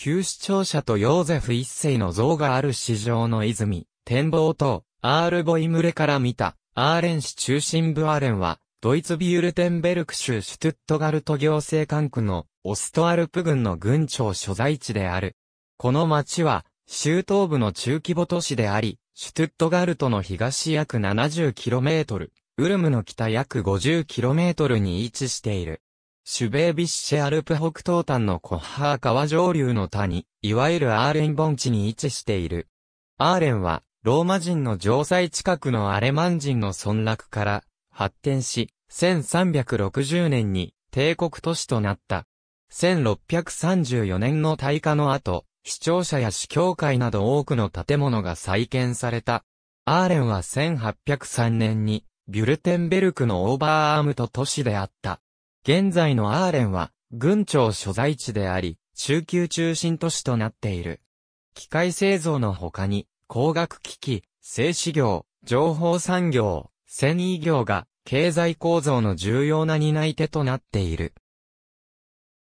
旧市庁舎とヨーゼフ一世の像がある市場の泉、展望塔、アールボイムレから見た、アーレン市中心部アーレンは、ドイツビュールテンベルク州シュトゥットガルト行政管区のオストアルプ郡の郡庁所在地である。この町は、州東部の中規模都市であり、シュトゥットガルトの東約 70km、ウルムの北約 50km に位置している。シュベービッシェアルプ北東端のコッハー川上流の谷、いわゆるアーレン盆地に位置している。アーレンは、ローマ人の城塞近くのアレマン人の村落から発展し、1360年に帝国都市となった。1634年の大火の後、市庁舎や市教会など多くの建物が再建された。アーレンは1803年に、ビュルテンベルクのオーバーアームと都市であった。現在のアーレンは、軍庁所在地であり、中級中心都市となっている。機械製造の他に、工学機器、製紙業、情報産業、繊維業が、経済構造の重要な担い手となっている。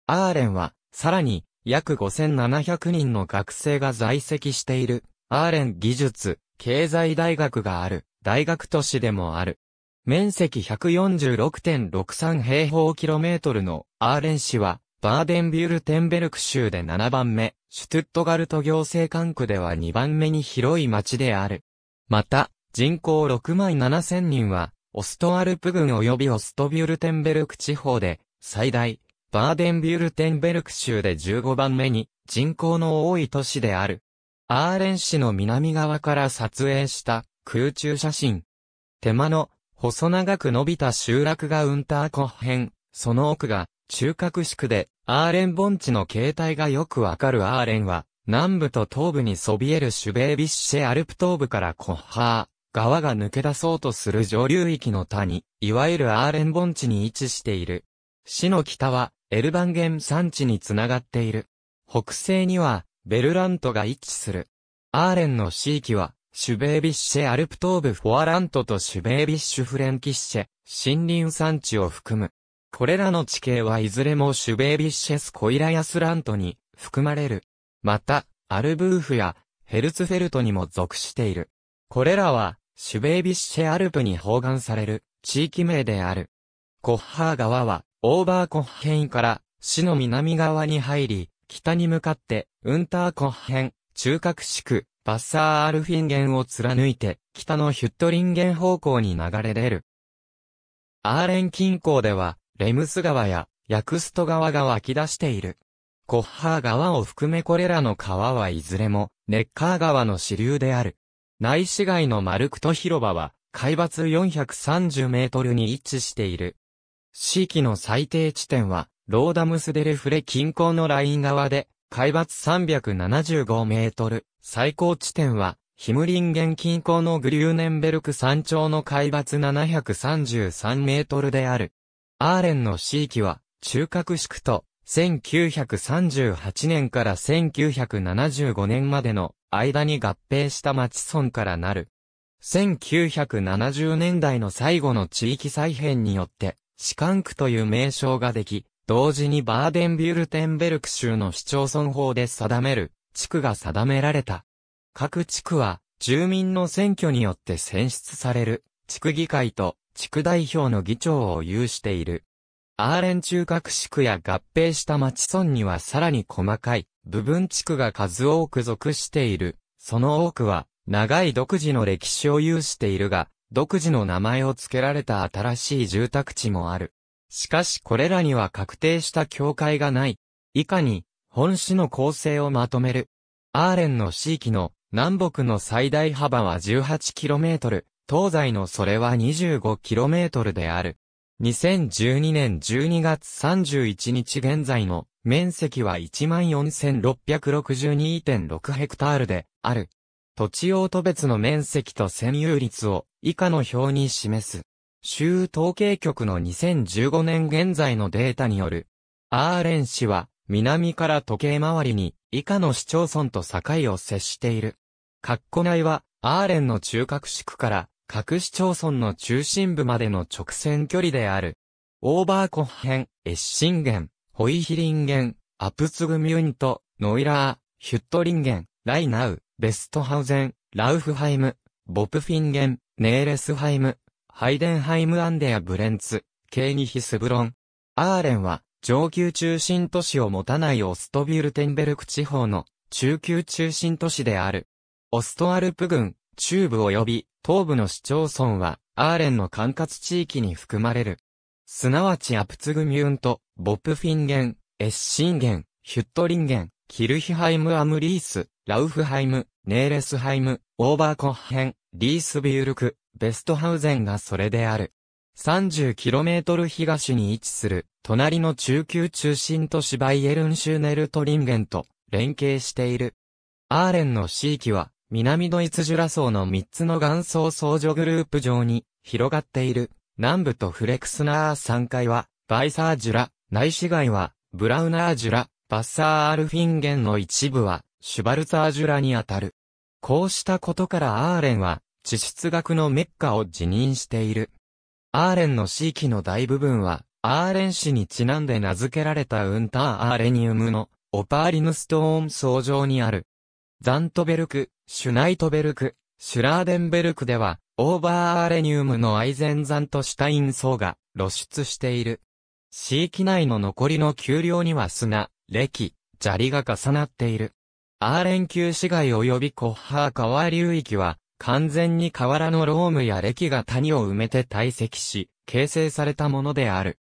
アーレンは、さらに、約5700人の学生が在籍している、アーレン技術、経済大学がある、大学都市でもある。面積146.63平方キロメートルのアーレン市は、バーデンビュルテンベルク州で7番目、シュトゥットガルト行政管区では2番目に広い町である。また、人口6万7000人は、オストアルプ郡及びオストビュルテンベルク地方で、最大、バーデンビュルテンベルク州で15番目に人口の多い都市である。アーレン市の南側から撮影した空中写真。手間の細長く伸びた集落がウンター湖辺、その奥が、中核地区で、アーレン盆地の形態がよくわかるアーレンは、南部と東部にそびえるシュベービッシェアルプ東部からコッハー、川が抜け出そうとする上流域の谷、いわゆるアーレン盆地に位置している。市の北は、エルバンゲン山地につながっている。北西には、ベルラントが位置する。アーレンの地域は、シュベービッシェアルプ東部フォアラントとシュベービッシュフレンキッシェ、森林産地を含む。これらの地形はいずれもシュベービッシェスコイラヤスラントに含まれる。また、アルブーフやヘルツフェルトにも属している。これらは、シュベービッシェアルプに包含される地域名である。コッハー川は、オーバーコッヘインから市の南側に入り、北に向かって、ウンターコッヘン、中核市区、バッサーアルフィンゲを貫いて、北のヒュットリンゲン方向に流れ出る。アーレン近郊では、レムス川やヤクスト川が湧き出している。コッハー川を含めこれらの川はいずれも、ネッカー川の支流である。内市街のマルクト広場は、海抜430メートルに位置している。地域の最低地点は、ローダムスデルフレ近郊のライン側で、海抜375メートル。最高地点は、ヒムリンゲン近郊のグリューネンベルク山頂の海抜733メートルである。アーレンの地域は、中核地区と、1938年から1975年までの間に合併した町村からなる。1970年代の最後の地域再編によって、シカンクという名称ができ、同時にバーデンビュルテンベルク州の市町村法で定める地区が定められた。各地区は、住民の選挙によって選出される、地区議会と地区代表の議長を有している。アーレン中核地区や合併した町村にはさらに細かい部分地区が数多く属している。その多くは長い独自の歴史を有しているが、独自の名前を付けられた新しい住宅地もある。しかしこれらには確定した境界がない。以下に、本市の構成をまとめる。アーレンの地域の南北の最大幅は 18km、東西のそれは 25km である。2012年12月31日現在の面積は14,662.6ヘクタールである。土地用途別の面積と占有率を以下の表に示す。州統計局の2015年現在のデータによる。アーレン市は南から時計回りに以下の市町村と境を接している。ッコ内は、アーレンの中核地区から、各市町村の中心部までの直線距離である。オーバーコッヘン、エッシンゲン、ホイヒリンゲン、アプツグミュント、ノイラー、ヒュットリンゲン、ライナウ、ベストハウゼン、ラウフハイム、ボプフィンゲン、ネーレスハイム、ハイデンハイムアンデアブレンツ、ケーニヒスブロン。アーレンは、上級中心都市を持たないオストビュルテンベルク地方の中級中心都市である。オストアルプ郡、中部及び東部の市町村は、アーレンの管轄地域に含まれる。すなわちアプツグミュント、ボプフィンゲン、エッシンゲン、ヒュットリンゲン、キルヒハイム・アムリース、ラウフハイム、ネーレスハイム、オーバーコッヘン、リースビュールク、ベストハウゼンがそれである。30km 東に位置する、隣の中級中心都市バイエルンシューネルトリンゲンと連携している。アーレンの地域は、南ドイツジュラ層の3つの岩層相乗グループ上に広がっている。南部とフレクスナー山階は、バイサージュラ、内市街は、ブラウナージュラ、バッサーアルフィンゲンの一部は、シュバルツァージュラにあたる。こうしたことからアーレンは、地質学のメッカを辞任している。アーレンの地域の大部分は、アーレン市にちなんで名付けられたウンター・アーレニウムのオパーリヌストーン層上にある。ザントベルク、シュナイトベルク、シュラーデンベルクでは、オーバーアーレニウムのアイゼンザントシュタイン層が露出している。地域内の残りの丘陵には砂、礫、砂利が重なっている。アーレン級市街及びコッハー川流域は、完全に河原のロームや歴が谷を埋めて堆積し、形成されたものである。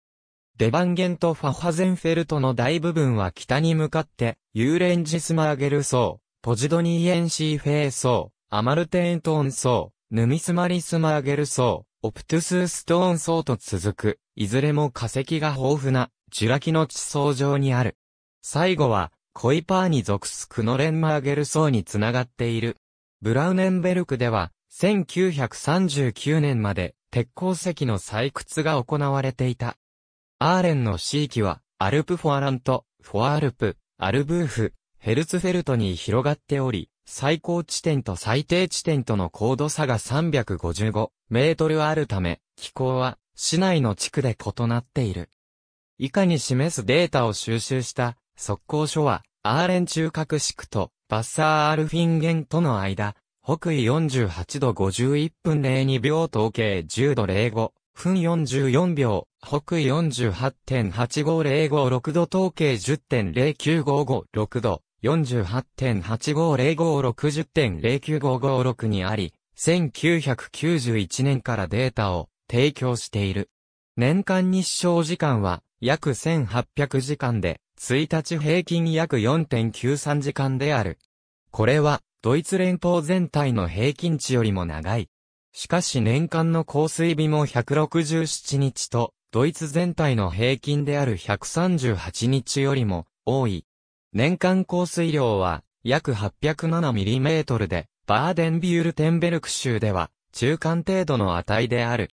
デバンゲンとファファゼンフェルトの大部分は北に向かって、ユーレンジスマーゲル層、ポジドニーエンシーフェー層、アマルテントーン層、ヌミスマリスマーゲル層、オプトゥスストーン層と続く、いずれも化石が豊富な、ジュラ紀の地層上にある。最後は、コイパーに属すクノレンマーゲル層につながっている。ブラウネンベルクでは、1939年まで鉄鉱石の採掘が行われていた。アーレンの地域は、アルプフォアラント、フォアアルプ、アルブーフ、ヘルツフェルトに広がっており、最高地点と最低地点との高度差が355メートルあるため、気候は市内の地区で異なっている。以下に示すデータを収集した、速攻書は、アーレン中核地区とバッサーアルフィンゲンとの間、北緯48度51分02秒統計10度05分44秒、北緯48.85056度統計10.09556度、48.8505610.09556にあり、1991年からデータを提供している。年間日照時間は約1800時間で、1日平均約4.93時間である。これは、ドイツ連邦全体の平均値よりも長い。しかし年間の降水日も167日と、ドイツ全体の平均である138日よりも多い。年間降水量は約8 0 7トルで、バーデンビュールテンベルク州では中間程度の値である。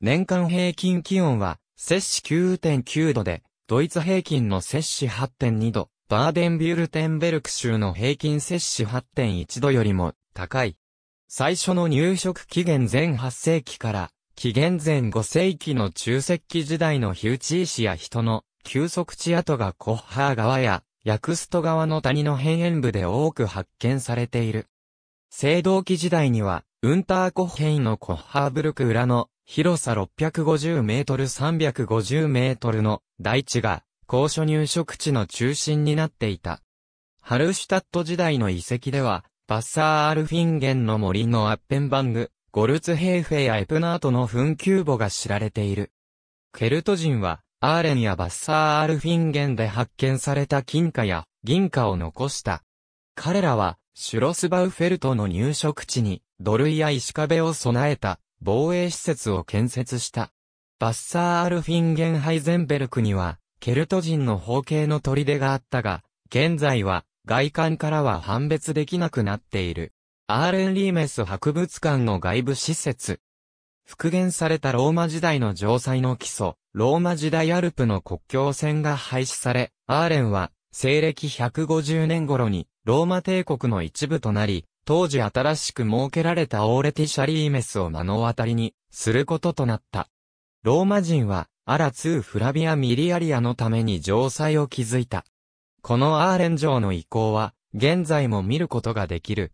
年間平均気温は摂氏9.9度で、ドイツ平均の摂氏8.2度、バーデンビュルテンベルク州の平均摂氏8.1度よりも高い。最初の入植紀元前8世紀から、紀元前5世紀の中石器時代のヒューチーや人の休息地跡がコッハー川やヤクスト川の谷の辺縁部で多く発見されている。青銅器時代には、ウンターコッヘイのコッハーブルク裏の広さ650メートル350メートルの大地が高所入植地の中心になっていた。ハルシュタット時代の遺跡では、バッサー・アルフィンゲンの森のアッペンバング、ゴルツヘーフェやエプナートの墳丘墓が知られている。ケルト人は、アーレンやバッサー・アルフィンゲンで発見された金貨や銀貨を残した。彼らは、シュロスバウフェルトの入植地に、土塁や石壁を備えた防衛施設を建設した。バッサー・アルフィンゲンハイゼンベルクには、ケルト人の方形の砦があったが、現在は外観からは判別できなくなっている。アーレン・リーメス博物館の外部施設。復元されたローマ時代の城塞の基礎、ローマ時代アルプの国境線が廃止され、アーレンは西暦150年頃にローマ帝国の一部となり、当時新しく設けられたオーレティシャリーメスを目の当たりにすることとなった。ローマ人は、アラ2フラビア・ミリアリアのために城塞を築いた。このアーレン城の遺構は、現在も見ることができる。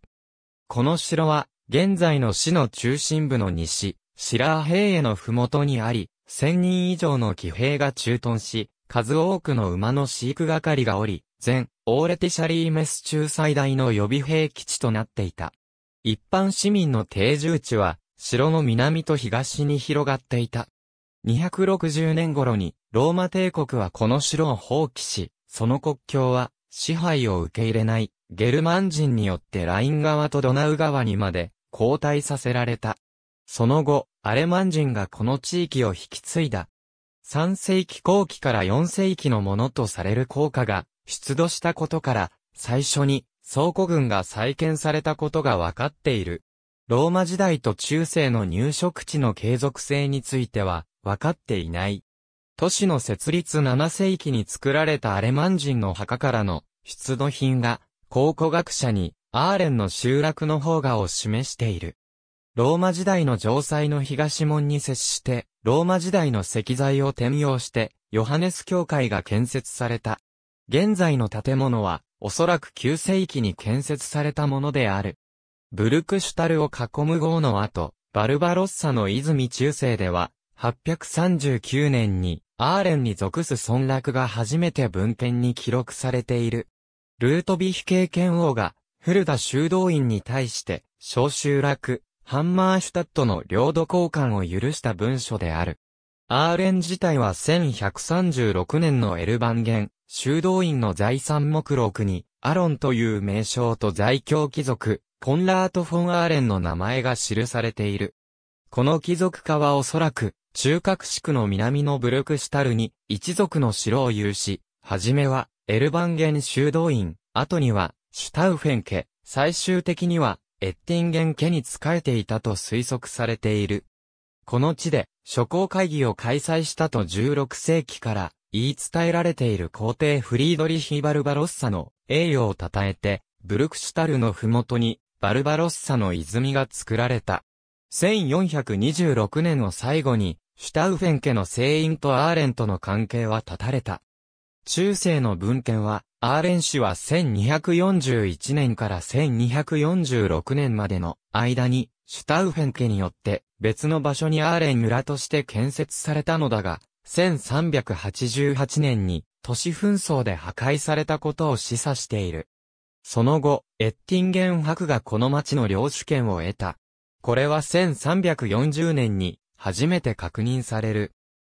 この城は、現在の市の中心部の西、シラー平野の麓にあり、千人以上の騎兵が駐屯し、数多くの馬の飼育係がおり、全オーレティシャリーメス中最大の予備兵基地となっていた。一般市民の定住地は、城の南と東に広がっていた。260年頃に、ローマ帝国はこの城を放棄し、その国境は、支配を受け入れない、ゲルマン人によってライン川とドナウ川にまで、交代させられた。その後、アレマン人がこの地域を引き継いだ。3世紀後期から4世紀のものとされる効果が、出土したことから、最初に倉庫群が再建されたことがわかっている。ローマ時代と中世の入植地の継続性については、わかっていない。都市の設立7世紀に作られたアレマン人の墓からの出土品が、考古学者にアーレンの集落の方がを示している。ローマ時代の城塞の東門に接して、ローマ時代の石材を転用して、ヨハネス教会が建設された。現在の建物は、おそらく9世紀に建設されたものである。ブルクシュタルを囲む号の後、バルバロッサの泉中世では、839年に、アーレンに属す村落が初めて文献に記録されている。ルートビヒ系剣王が、古田修道院に対して、小集落、ハンマーシュタットの領土交換を許した文書である。アーレン自体は1136年のエルバンゲン、修道院の財産目録に、アロンという名称と在京貴族、コンラート・フォン・アーレンの名前が記されている。この貴族家はおそらく、中核地区の南のブルクシュタルに、一族の城を有し、はじめは、エルバンゲン修道院、後には、シュタウフェン家、最終的には、エッティンゲン家に仕えていたと推測されている。この地で諸公会議を開催したと16世紀から言い伝えられている皇帝フリードリヒ・バルバロッサの栄誉を称えて、ブルクシュタルの麓にバルバロッサの泉が作られた。1426年を最後に、シュタウフェン家の聖院とアーレンとの関係は断たれた。中世の文献は、アーレン氏は1241年から1246年までの間に、シュタウフェン家によって別の場所にアーレン村として建設されたのだが、1388年に都市紛争で破壊されたことを示唆している。その後、エッティンゲン博がこの町の領主権を得た。これは1340年に初めて確認される。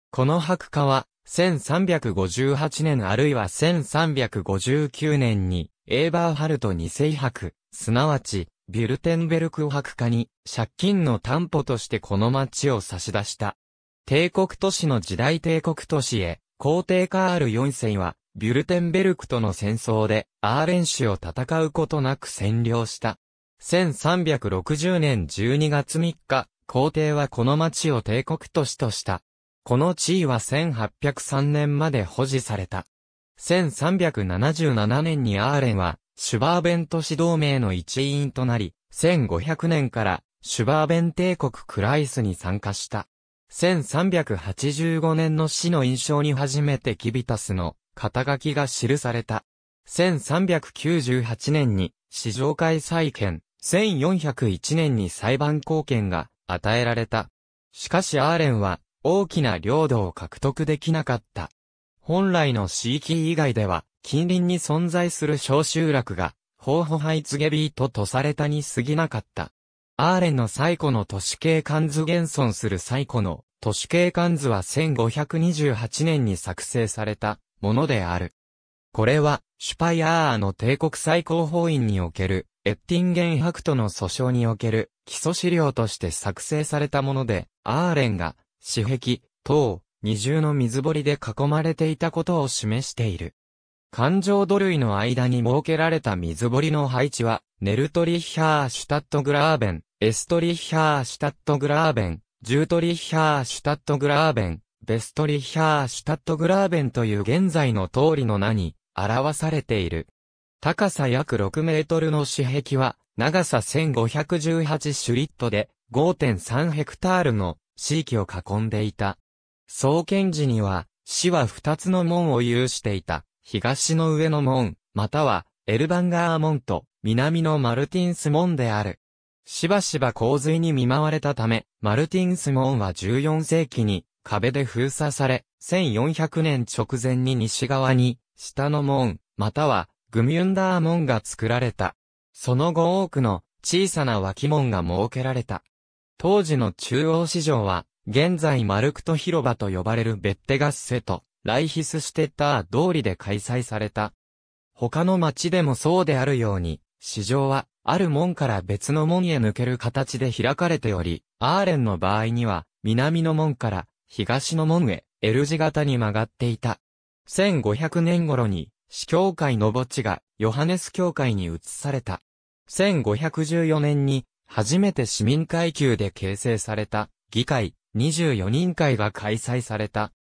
この博家は、1358年あるいは1359年に、エーバーハルト2世博、すなわち、ビュルテンベルク博家に借金の担保としてこの町を差し出した。帝国都市の時代帝国都市へ、皇帝カール4世は、ビュルテンベルクとの戦争で、アーレン市を戦うことなく占領した。1360年12月3日、皇帝はこの町を帝国都市とした。この地位は1803年まで保持された。1377年にアーレンは、シュバーベント市同盟の一員となり、1500年からシュバーベン帝国クライスに参加した。1385年の死の印象に初めてキビタスの肩書きが記された。1398年に市場会再建、1401年に裁判貢献が与えられた。しかしアーレンは大きな領土を獲得できなかった。本来の地域以外では近隣に存在する小集落が、ホーホハイツゲビートとされたに過ぎなかった。アーレンの最古の都市計関図現存する最古の都市計関図は1528年に作成されたものである。これは、シュパイアーの帝国最高法院における、エッティンゲンクとの訴訟における基礎資料として作成されたもので、アーレンが、紙壁、塔、二重の水堀で囲まれていたことを示している。環状土塁の間に設けられた水堀の配置は、ネルトリッヒャーシュタットグラーベン、エストリッヒャーシュタットグラーベン、ジュートリッヒャーシュタットグラーベン、ベストリッヒャーシュタットグラーベンという現在の通りの名に表されている。高さ約6メートルの紙壁は、長さ1518シュリットで5.3ヘクタールの地域を囲んでいた。創建時には、市は2つの門を有していた。東の上の門、または、エルバンガー門と、南のマルティンス門である。しばしば洪水に見舞われたため、マルティンス門は14世紀に壁で封鎖され、1400年直前に西側に、下の門、または、グミュンダー門が作られた。その後多くの小さな脇門が設けられた。当時の中央市場は、現在マルクト広場と呼ばれるベッテガッセと、ライヒスシュテッター通りで開催された。他の町でもそうであるように、市場は、ある門から別の門へ抜ける形で開かれており、アーレンの場合には、南の門から東の門へ L 字型に曲がっていた。1500年頃に、市教会の墓地がヨハネス教会に移された。1514年に、初めて市民階級で形成された、議会24人会が開催された。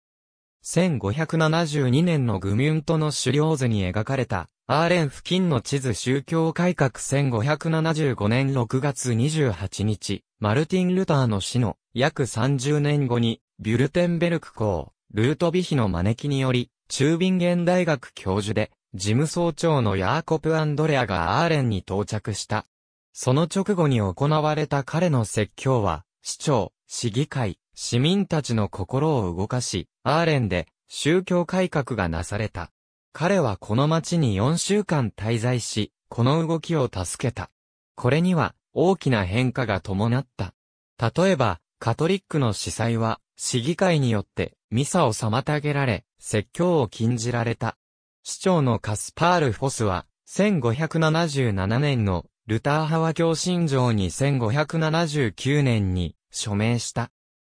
1572年のグミュントの狩猟図に描かれた、アーレン付近の地図宗教改革1575年6月28日、マルティン・ルターの死の約30年後に、ビュルテンベルク校、ルートビヒの招きにより、中ビンゲン大学教授で、事務総長のヤーコプ・アンドレアがアーレンに到着した。その直後に行われた彼の説教は、市長、市議会、市民たちの心を動かし、アーレンで宗教改革がなされた。彼はこの町に4週間滞在し、この動きを助けた。これには大きな変化が伴った。例えば、カトリックの司祭は、市議会によってミサを妨げられ、説教を禁じられた。市長のカスパール・フォスは、1577年のルター派和教信条に1579年に署名した。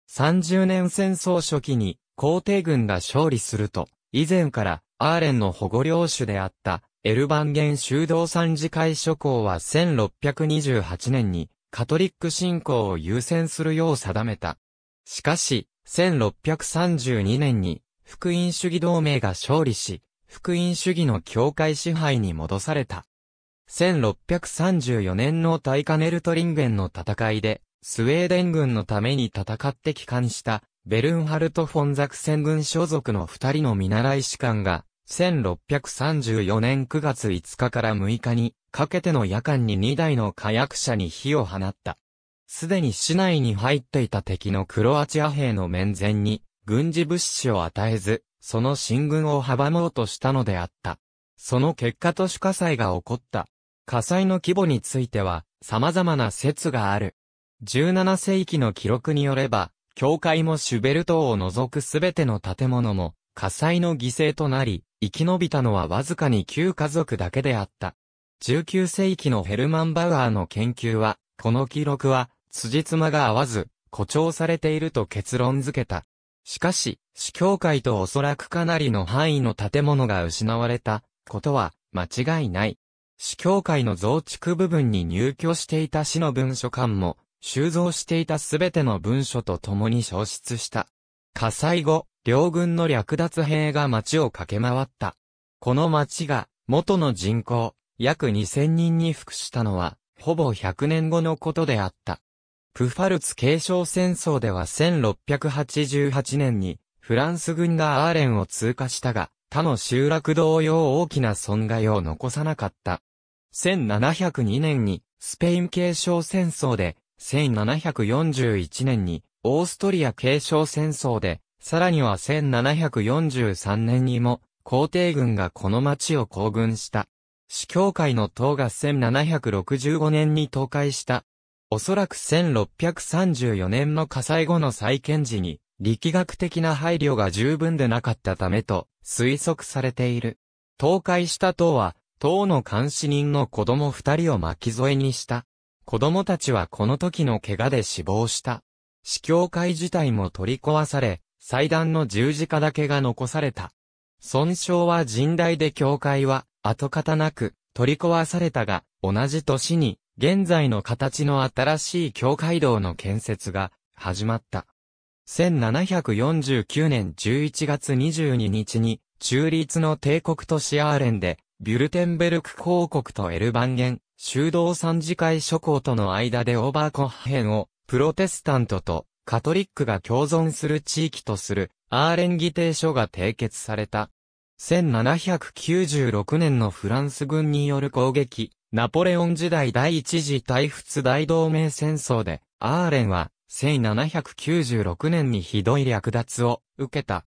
30年戦争初期に皇帝軍が勝利すると、以前からアーレンの保護領主であったエルバンゲン修道三次会諸侯は1628年にカトリック信仰を優先するよう定めた。しかし、1632年に福音主義同盟が勝利し、福音主義の教会支配に戻された。1634年のタイカネルトリンゲンの戦いで、スウェーデン軍のために戦って帰還したベルンハルト・フォンザクセン軍所属の二人の見習い士官が、1634年9月5日から6日にかけての夜間に2台の火薬車に火を放った。すでに市内に入っていた敵のクロアチア兵の面前に軍事物資を与えず、その進軍を阻もうとしたのであった。その結果都市火災が起こった。火災の規模については様々な説がある。17世紀の記録によれば、教会もシュベルトを除くすべての建物も火災の犠牲となり、生き延びたのはわずかに9家族だけであった。19世紀のヘルマン・バウアーの研究は、この記録は、辻褄が合わず、誇張されていると結論付けた。しかし、司教会とおそらくかなりの範囲の建物が失われたことは間違いない。司教会の増築部分に入居していた市の文書館も収蔵していたすべての文書と共に消失した。火災後、両軍の略奪兵が町を駆け回った。この町が、元の人口、約2000人に服したのは、ほぼ100年後のことであった。プファルツ継承戦争では1688年に、フランス軍がアーレンを通過したが、他の集落同様大きな損害を残さなかった。1702年に、スペイン継承戦争で、1741年にオーストリア継承戦争で、さらには1743年にも皇帝軍がこの町を行軍した。司教会の塔が1765年に倒壊した。おそらく1634年の火災後の再建時に、力学的な配慮が十分でなかったためと推測されている。倒壊した塔は、塔の監視人の子供二人を巻き添えにした。子供たちはこの時の怪我で死亡した。司教会自体も取り壊され、祭壇の十字架だけが残された。損傷は甚大で教会は跡形なく取り壊されたが、同じ年に現在の形の新しい教会道の建設が始まった。1749年11月22日に中立の帝国都市アーレンでビュルテンベルク公国とエルバンゲン修道三次会諸侯との間でオーバーコッヘンを、プロテスタントとカトリックが共存する地域とする、アーレン議定書が締結された。1796年のフランス軍による攻撃、ナポレオン時代第一次大仏大同盟戦争で、アーレンは、1796年にひどい略奪を受けた。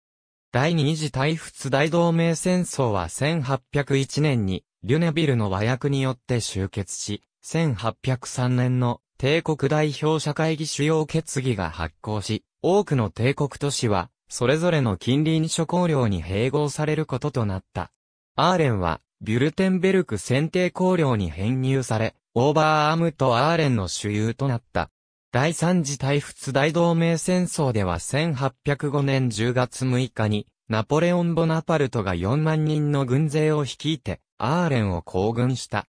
第二次大仏大同盟戦争は1801年にリュネビルの和訳によって集結し、1803年の帝国代表者会議主要決議が発行し、多くの帝国都市は、それぞれの近隣諸公領に併合されることとなった。アーレンは、ビュルテンベルク選定公領に編入され、オーバーアームとアーレンの主流となった。第三次大仏大同盟戦争では1805年10月6日に、ナポレオン・ボナパルトが4万人の軍勢を率いて、アーレンを行軍した。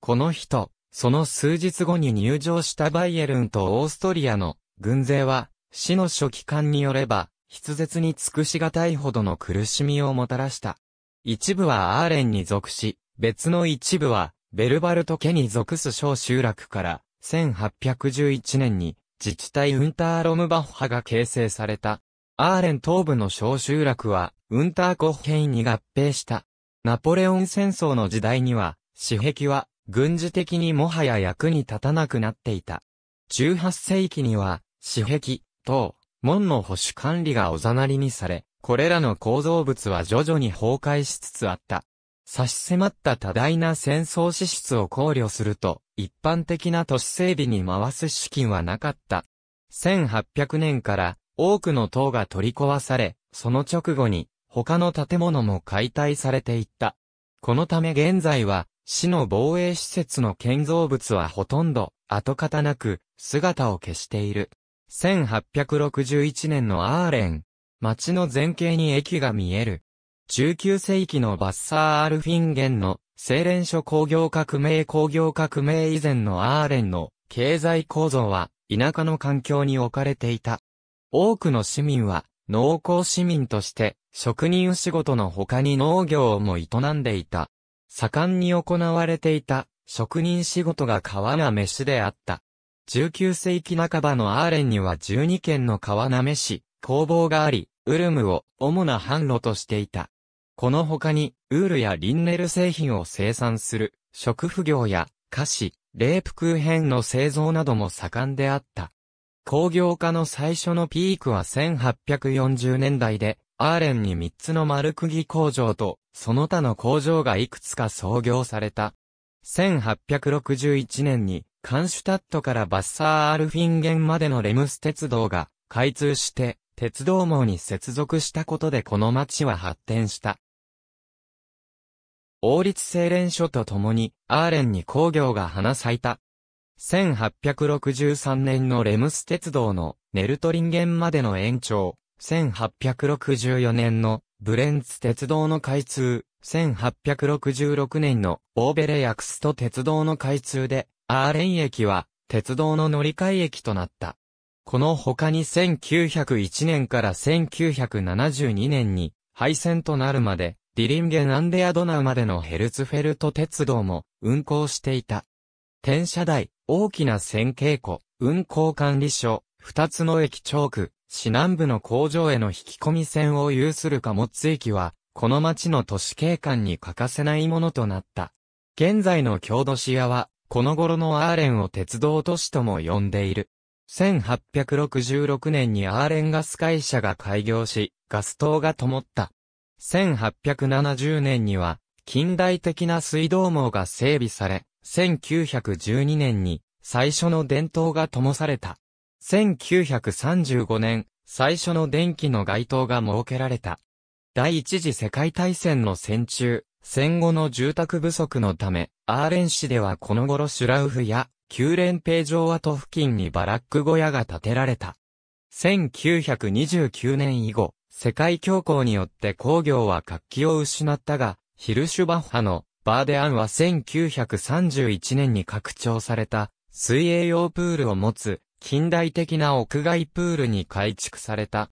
この人、その数日後に入場したバイエルンとオーストリアの軍勢は、死の初期官によれば、筆舌に尽くしがたいほどの苦しみをもたらした。一部はアーレンに属し、別の一部は、ベルバルト家に属す小集落から、1811年に、自治体ウンターロムバッハが形成された。アーレン東部の小集落は、ウンターコッヘイに合併した。ナポレオン戦争の時代には、私壁は軍事的にもはや役に立たなくなっていた。18世紀には、私壁、等、門の保守管理がおざなりにされ、これらの構造物は徐々に崩壊しつつあった。差し迫った多大な戦争支出を考慮すると、一般的な都市整備に回す資金はなかった。1800年から多くの塔が取り壊され、その直後に他の建物も解体されていった。このため現在は、市の防衛施設の建造物はほとんど跡形なく姿を消している。1861年のアーレン。町の前景に駅が見える。19世紀のバッサー・アルフィンゲンの精錬所工業革命工業革命以前のアーレンの経済構造は田舎の環境に置かれていた。多くの市民は農耕市民として職人仕事の他に農業も営んでいた。盛んに行われていた職人仕事が川なめしであった。19世紀半ばのアーレンには12軒の川なめし、工房があり、ウルムを主な販路としていた。この他に、ウールやリンネル製品を生産する、食不業や、菓子、レープクーヘンの製造なども盛んであった。工業化の最初のピークは1840年代で、アーレンに3つの丸釘工場と、その他の工場がいくつか創業された。1861年に、カンシュタットからバッサー・アルフィンゲンまでのレムス鉄道が開通して、鉄道網に接続したことでこの町は発展した。王立精錬所と共に、アーレンに工業が花咲いた。1863年のレムス鉄道のネルトリンゲンまでの延長、1864年のブレンツ鉄道の開通、1866年のオーベレヤクスト鉄道の開通で、アーレン駅は鉄道の乗り換え駅となった。この他に1901年から1972年に廃線となるまで、ディリンゲナンデアドナウまでのヘルツフェルト鉄道も運行していた。転車台、大きな線稽古、運行管理所、二つの駅チョーク、市南部の工場への引き込み線を有する貨物駅は、この町の都市景観に欠かせないものとなった。現在の郷土市屋は、この頃のアーレンを鉄道都市とも呼んでいる。1866年にアーレンガス会社が開業し、ガス灯が灯った。1870年には、近代的な水道網が整備され、1912年に最初の電灯が灯された。1935年、最初の電気の街灯が設けられた。第一次世界大戦の戦中、戦後の住宅不足のため、アーレン市ではこの頃シュラウフや、旧連平城跡付近にバラック小屋が建てられた。1929年以後、世界恐慌によって工業は活気を失ったが、ヒルシュバッハのバーデアンは1931年に拡張された水泳用プールを持つ近代的な屋外プールに改築された。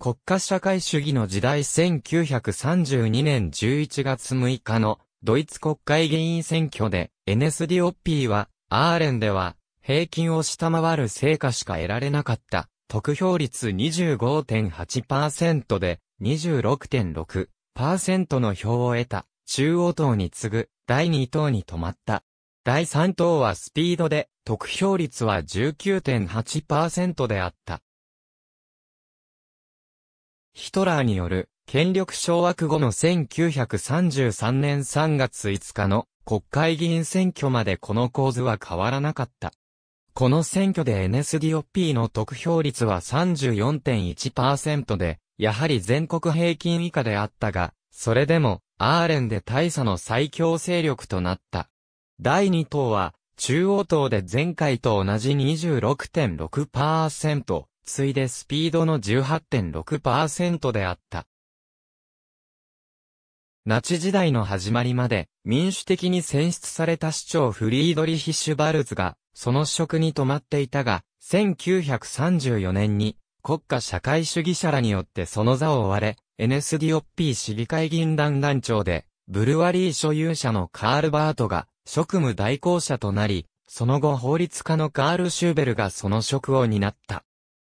国家社会主義の時代1932年11月6日のドイツ国会議員選挙で n s d オッピーはアーレンでは平均を下回る成果しか得られなかった。得票率25.8%で26.6%の票を得た中央党に次ぐ第2党に止まった。第3党はスピードで得票率は19.8%であった。ヒトラーによる権力掌握後の1933年3月5日の国会議員選挙までこの構図は変わらなかった。この選挙で NSDOP の得票率は34.1%で、やはり全国平均以下であったが、それでも、アーレンで大差の最強勢力となった。第2党は、中央党で前回と同じ26.6%、ついでスピードの18.6%であった。ナチ時代の始まりまで民主的に選出された市長フリードリヒ・シュバルツがその職に止まっていたが、1934年に国家社会主義者らによってその座を追われ、NSDOP 市議会議員団団長で、ブルワリー所有者のカールバートが職務代行者となり、その後法律家のカール・シューベルがその職を担った。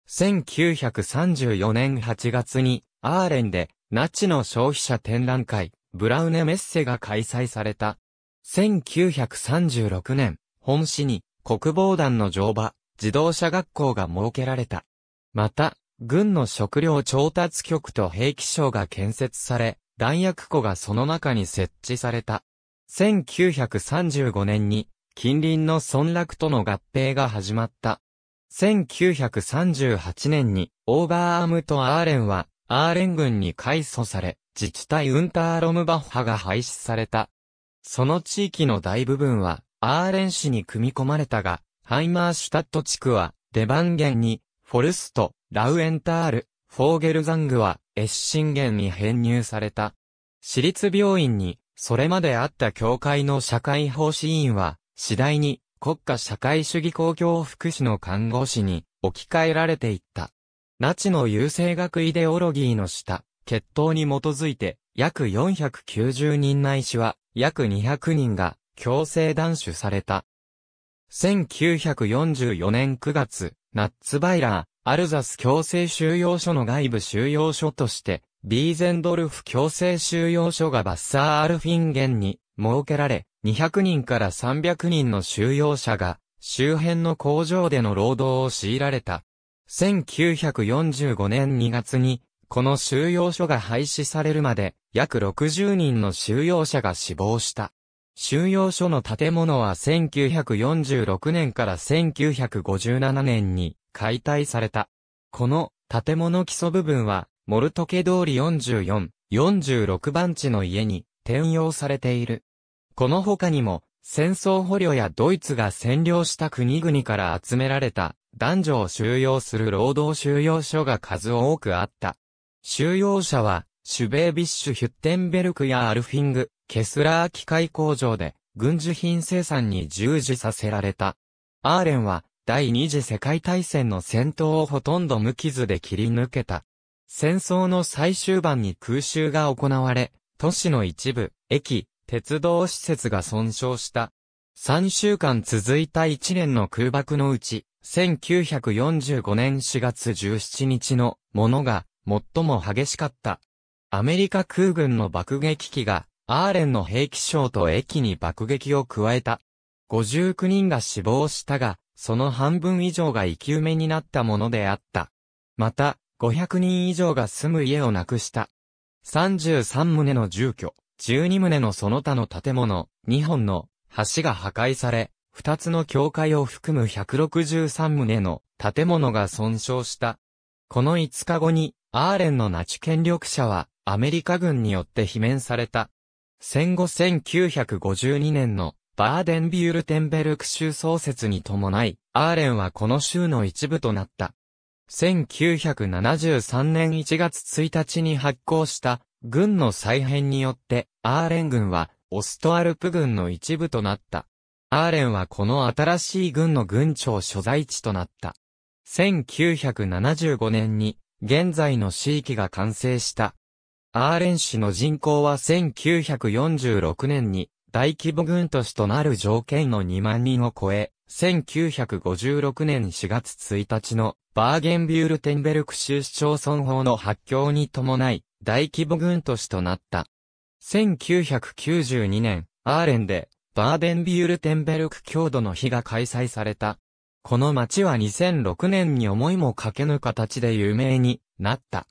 1934年8月に、アーレンで、ナチの消費者展覧会、ブラウネメッセが開催された。1936年、本市に、国防団の乗馬、自動車学校が設けられた。また、軍の食料調達局と兵器省が建設され、弾薬庫がその中に設置された。1935年に近隣の村落との合併が始まった。1938年にオーバーアームとアーレンはアーレン軍に改組され、自治体ウンターロムバッハが廃止された。その地域の大部分はアーレン市に組み込まれたが、ハイマーシュタット地区はデバンゲンに、フォルスト、ラウエンタール、フォーゲルザングはエッシンゲンに編入された。私立病院にそれまであった教会の社会奉仕委員は、次第に国家社会主義公共福祉の看護師に置き換えられていった。ナチの優勢学イデオロギーの下、決闘に基づいて、約490人内いしは、約200人が、強制断種された。1944年9月、ナッツバイラー、アルザス強制収容所の外部収容所として、ビーゼンドルフ強制収容所がバッサーアルフィンゲンに設けられ、200人から300人の収容者が周辺の工場での労働を強いられた。1945年2月に、この収容所が廃止されるまで、約60人の収容者が死亡した。収容所の建物は1946年から1957年に解体された。この建物基礎部分はモルトケ通り44、46番地の家に転用されている。この他にも、戦争捕虜やドイツが占領した国々から集められた男女を収容する労働収容所が数多くあった。収容者は、シュベービッシュ・ヒュッテンベルクやアルフィング、ケスラー機械工場で軍需品生産に従事させられた。アーレンは第二次世界大戦の戦闘をほとんど無傷で切り抜けた。戦争の最終盤に空襲が行われ、都市の一部、駅、鉄道施設が損傷した。3週間続いた1年の空爆のうち、1945年4月17日のものが最も激しかった。アメリカ空軍の爆撃機がアーレンの兵器廠と駅に爆撃を加えた。59人が死亡したが、その半分以上が生き埋めになったものであった。また、500人以上が住む家をなくした。33棟の住居、12棟のその他の建物、2本の橋が破壊され、2つの教会を含む163棟の建物が損傷した。この5日後に、アーレンのナチ権力者は、アメリカ軍によって罷免された。戦後1952年のバーデンビュールテンベルク州創設に伴い、アーレンはこの州の一部となった。1973年1月1日に発行した軍の再編によってアーレン軍はオストアルプ軍の一部となった。アーレンはこの新しい軍の軍長所在地となった。1975年に現在の地域が完成した。アーレン市の人口は1946年に大規模軍都市となる条件の2万人を超え、1956年4月1日のバーゲンビュールテンベルク州市町村法の発表に伴い大規模軍都市となった。1992年、アーレンでバーデンビュールテンベルク郷土の日が開催された。この町は2006年に思いもかけぬ形で有名になった。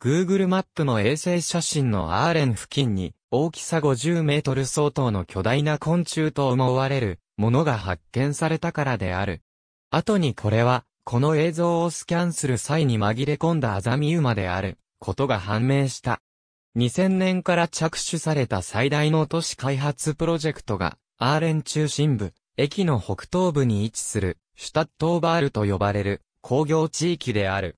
Google マップの衛星写真のアーレン付近に大きさ50メートル相当の巨大な昆虫と思われるものが発見されたからである。後にこれは、この映像をスキャンする際に紛れ込んだアザミウマである、ことが判明した。2000年から着手された最大の都市開発プロジェクトが、アーレン中心部、駅の北東部に位置する、シュタットーバールと呼ばれる、工業地域である。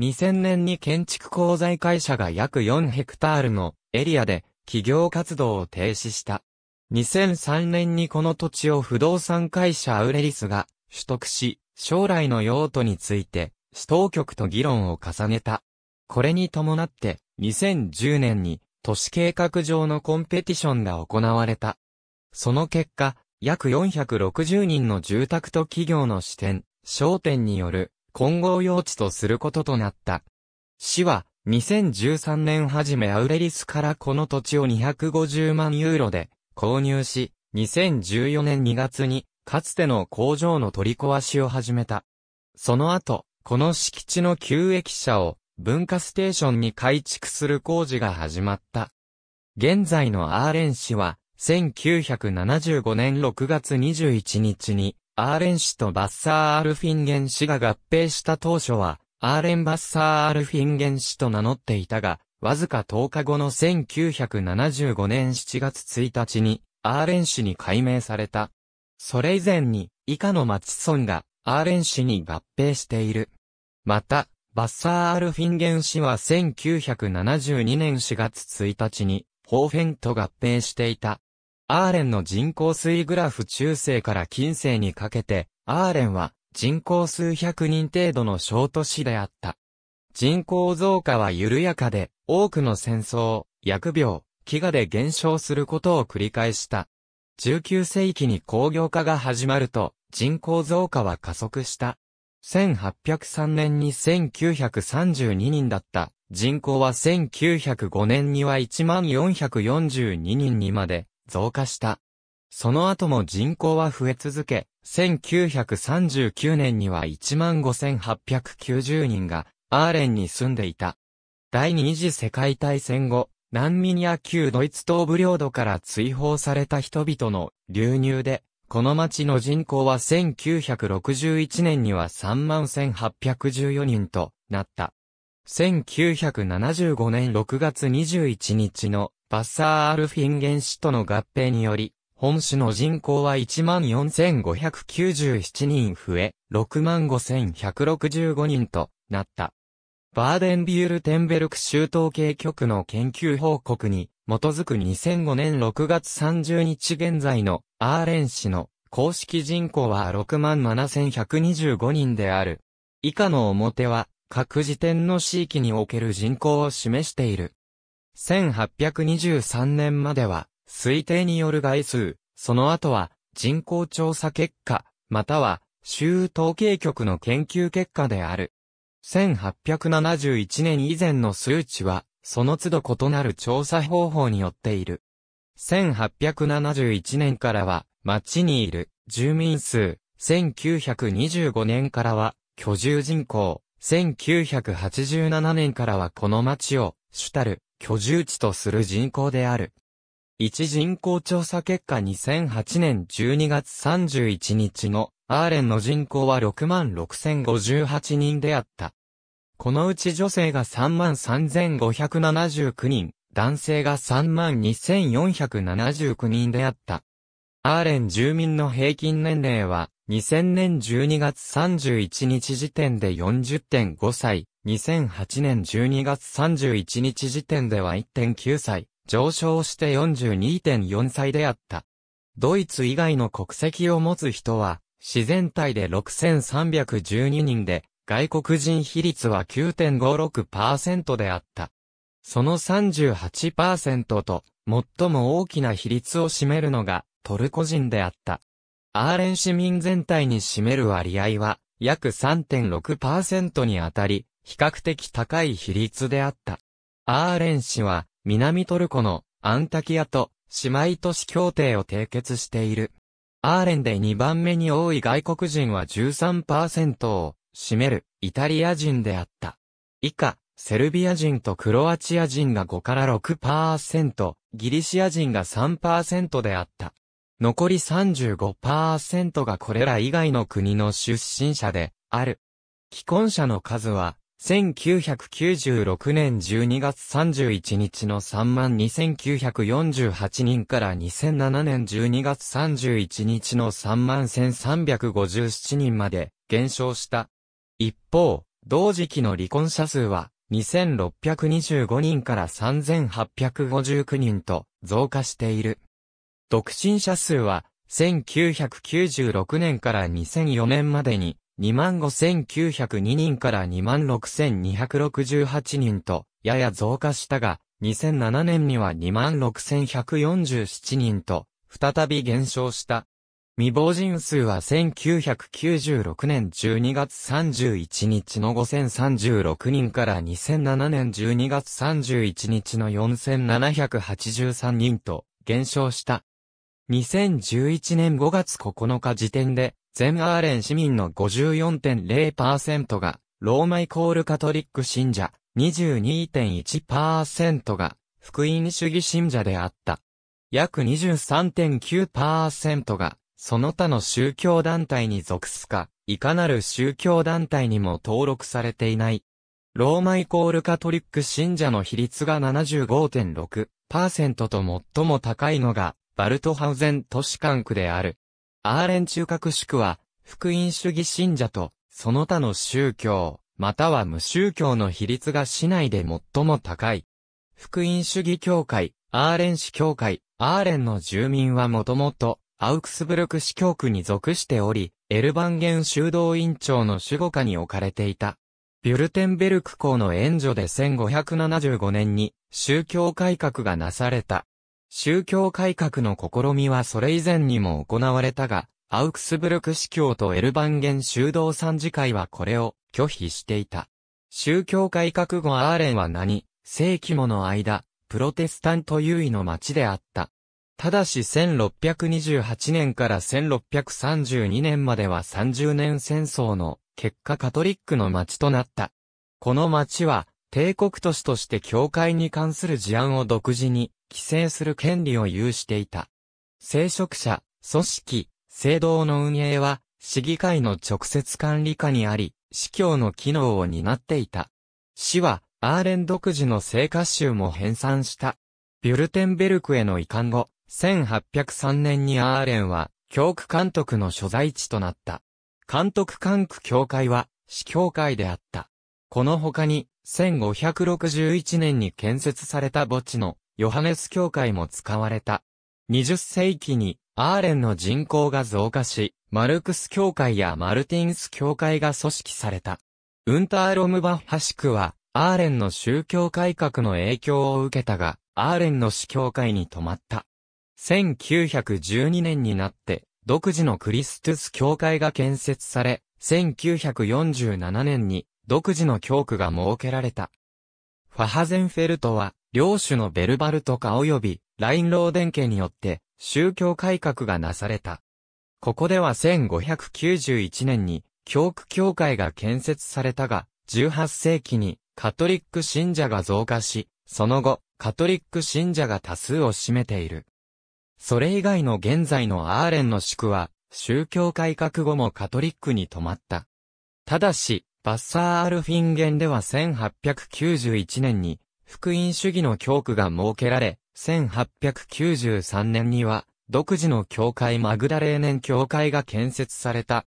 2000年に建築鋼材会社が約4ヘクタールのエリアで企業活動を停止した。2003年にこの土地を不動産会社アウレリスが取得し、将来の用途について、市当局と議論を重ねた。これに伴って、2010年に都市計画上のコンペティションが行われた。その結果、約460人の住宅と企業の支店、商店による混合用地とすることとなった。市は2013年はじめアウレリスからこの土地を250万ユーロで購入し、2014年2月に、かつての工場の取り壊しを始めた。その後、この敷地の旧駅舎を文化ステーションに改築する工事が始まった。現在のアーレン市は、1975年6月21日に、アーレン市とバッサー・アルフィンゲン市が合併した当初は、アーレン・バッサー・アルフィンゲン市と名乗っていたが、わずか10日後の1975年7月1日に、アーレン市に改名された。それ以前に、以下の町村が、アーレン市に合併している。また、バッサー・アルフィンゲン市は1972年4月1日に、ホーフェンと合併していた。アーレンの人口水グラフ中世から近世にかけて、アーレンは人口数百人程度の小都市であった。人口増加は緩やかで、多くの戦争、疫病、飢餓で減少することを繰り返した。19世紀に工業化が始まると、人口増加は加速した。1803年に1932人だった人口は1905年には1442人にまで増加した。その後も人口は増え続け、1939年には15,890人がアーレンに住んでいた。第二次世界大戦後、ミ民や旧ドイツ東部領土から追放された人々の流入で、この町の人口は1961年には31,814人となった。1975年6月21日のバッサー・アルフィンゲン市との合併により、本市の人口は14,597人増え、65,165人となった。バーデンビュールテンベルク州統計局の研究報告に基づく2005年6月30日現在のアーレン市の公式人口は67,125人である。以下の表は各時点の地域における人口を示している。1823年までは推定による概数、その後は人口調査結果、または州統計局の研究結果である。1871年以前の数値は、その都度異なる調査方法によっている。1871年からは、町にいる住民数、1925年からは、居住人口、1987年からはこの町を、主たる居住地とする人口である。一人口調査結果2008年12月31日のアーレンの人口は66,058人であった。このうち女性が33,579人、男性が32,479人であった。アーレン住民の平均年齢は、2000年12月31日時点で40.5歳、2008年12月31日時点では1.9歳、上昇して42.4歳であった。ドイツ以外の国籍を持つ人は、自然体で6312人で、外国人比率は9.56%であった。その38%と、最も大きな比率を占めるのが、トルコ人であった。アーレン市民全体に占める割合は、約3.6%にあたり、比較的高い比率であった。アーレン市は、南トルコのアンタキアと姉妹都市協定を締結している。アーレンで2番目に多い外国人は13%を占めるイタリア人であった。以下、セルビア人とクロアチア人が5から6%、ギリシア人が3%であった。残り35%がこれら以外の国の出身者である。既婚者の数は、1996年12月31日の32,948人から2007年12月31日の31,357人まで減少した。一方、同時期の離婚者数は、2625人から3859人と増加している。独身者数は、1996年から2004年までに、25,902人から26,268人と、やや増加したが、2007年には26,147人と、再び減少した。未亡人数は1996年12月31日の5036人から2007年12月31日の4783人と減少した。2011年5月9日時点で、全アーレン市民の54.0%が、ローマイコールカトリック信者、22.1%が、福音主義信者であった。約23.9%が、その他の宗教団体に属すか、いかなる宗教団体にも登録されていない。ローマイコールカトリック信者の比率が75.6%と最も高いのが、バルトハウゼン都市管区である。アーレン中核宿区は、福音主義信者と、その他の宗教、または無宗教の比率が市内で最も高い。福音主義協会、アーレン市協会、アーレンの住民はもともと、アウクスブルク市教区に属しており、エルバンゲン修道院長の守護下に置かれていた。ビュルテンベルク校の援助で1575年に宗教改革がなされた。宗教改革の試みはそれ以前にも行われたが、アウクスブルク司教とエルバンゲン修道参事会はこれを拒否していた。宗教改革後アーレンは何世紀もの間、プロテスタント優位の町であった。ただし1628年から1632年までは30年戦争の結果カトリックの町となった。この町は帝国都市として教会に関する事案を独自に規制する権利を有していた。聖職者、組織、制度の運営は市議会の直接管理下にあり、市教の機能を担っていた。市は、アーレン独自の聖歌集も編纂した。ビュルテンベルクへの移管後、1803年にアーレンは、教区監督の所在地となった。監督管区教会は、市教会であった。この他に、1561年に建設された墓地の、ヨハネス教会も使われた。20世紀に、アーレンの人口が増加し、マルクス教会やマルティンス教会が組織された。ウンターロムバッハシ区は、アーレンの宗教改革の影響を受けたが、アーレンの市教会に泊まった。1912年になって、独自のクリストゥス教会が建設され、1947年に独自の教区が設けられた。ファハゼンフェルトは、領主のベルバルトカ及びラインローデン家によって宗教改革がなされた。ここでは1591年に教区教会が建設されたが、18世紀にカトリック信者が増加し、その後、カトリック信者が多数を占めている。それ以外の現在のアーレンの宿は、宗教改革後もカトリックに止まった。ただし、バッサー・アルフィンゲンでは1891年に、福音主義の教区が設けられ、1893年には、独自の教会マグダレーネン教会が建設された。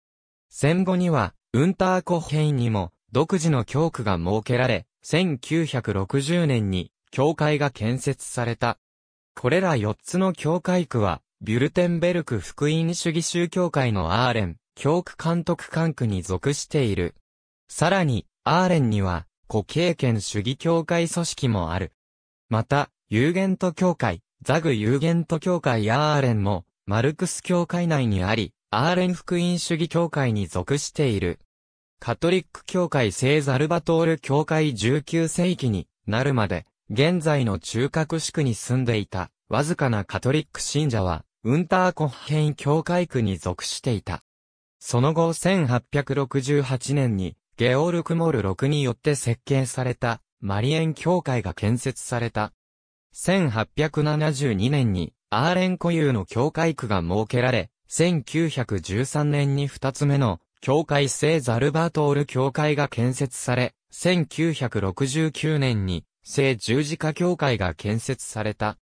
戦後には、ウンターコヘインにも、独自の教区が設けられ、1960年に、教会が建設された。これら4つの教会区は、ビュルテンベルク福音主義宗教会のアーレン、教区監督管区に属している。さらに、アーレンには、固経験主義教会組織もある。また、ユーゲント教会、ザグユーゲント教会アーレンも、マルクス教会内にあり、アーレン福音主義教会に属している。カトリック教会聖ザルバトール教会19世紀になるまで、現在の中核地区に住んでいた、わずかなカトリック信者は、ウンターコッヘン教会区に属していた。その後1868年に、ゲオルクモル6によって設計された、マリエン教会が建設された。1872年に、アーレン固有の教会区が設けられ、1913年に2つ目の、教会聖ザルバートール教会が建設され、1969年に聖十字架教会が建設された。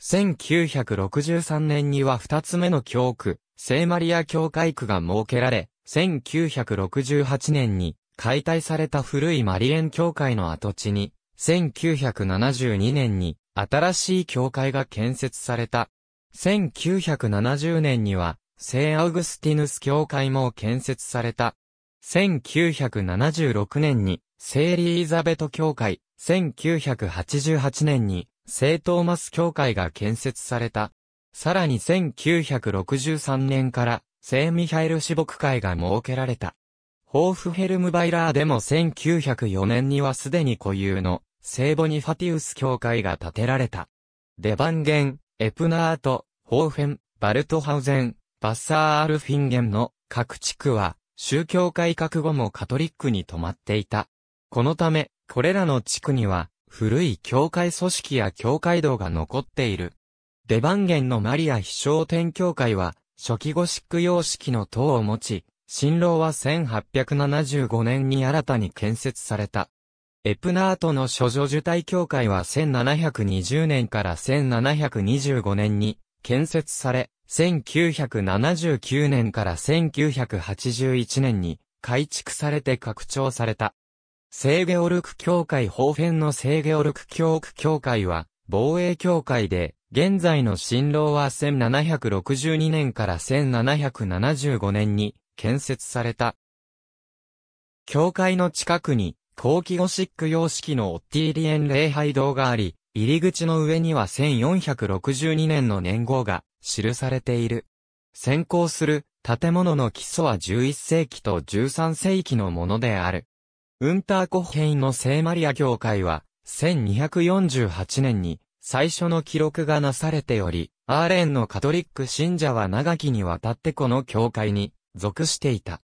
1963年には二つ目の教区、聖マリア教会区が設けられ、1968年に解体された古いマリエン教会の跡地に、1972年に新しい教会が建設された。1970年には、聖アウグスティヌス教会も建設された。1976年に、聖リーザベト教会、1988年に聖トーマス教会が建設された。さらに1963年から聖ミハイル志牧会が設けられた。ホーフヘルムバイラーでも1904年にはすでに固有の聖ボニファティウス教会が建てられた。デバンゲン、エプナート、ホーフェン、バルトハウゼン、バッサー・アルフィンゲンの各地区は宗教改革後もカトリックに止まっていた。このため、これらの地区には、古い教会組織や教会堂が残っている。デバンゲンのマリア飛翔天教会は、初期ゴシック様式の塔を持ち、新郎は1875年に新たに建設された。エプナートの諸女受胎教会は1720年から1725年に建設され、1979年から1981年に改築されて拡張された。聖ゲオルク教会法編の聖ゲオルク教区教会は、防衛教会で、現在の新郎は1762年から1775年に建設された。教会の近くに、後期ゴシック様式のオッティリエン礼拝堂があり、入り口の上には1462年の年号が記されている。先行する建物の基礎は11世紀と13世紀のものである。ウンターコッヘイの聖マリア教会は、1248年に最初の記録がなされており、アーレンのカトリック信者は長きにわたってこの教会に属していた。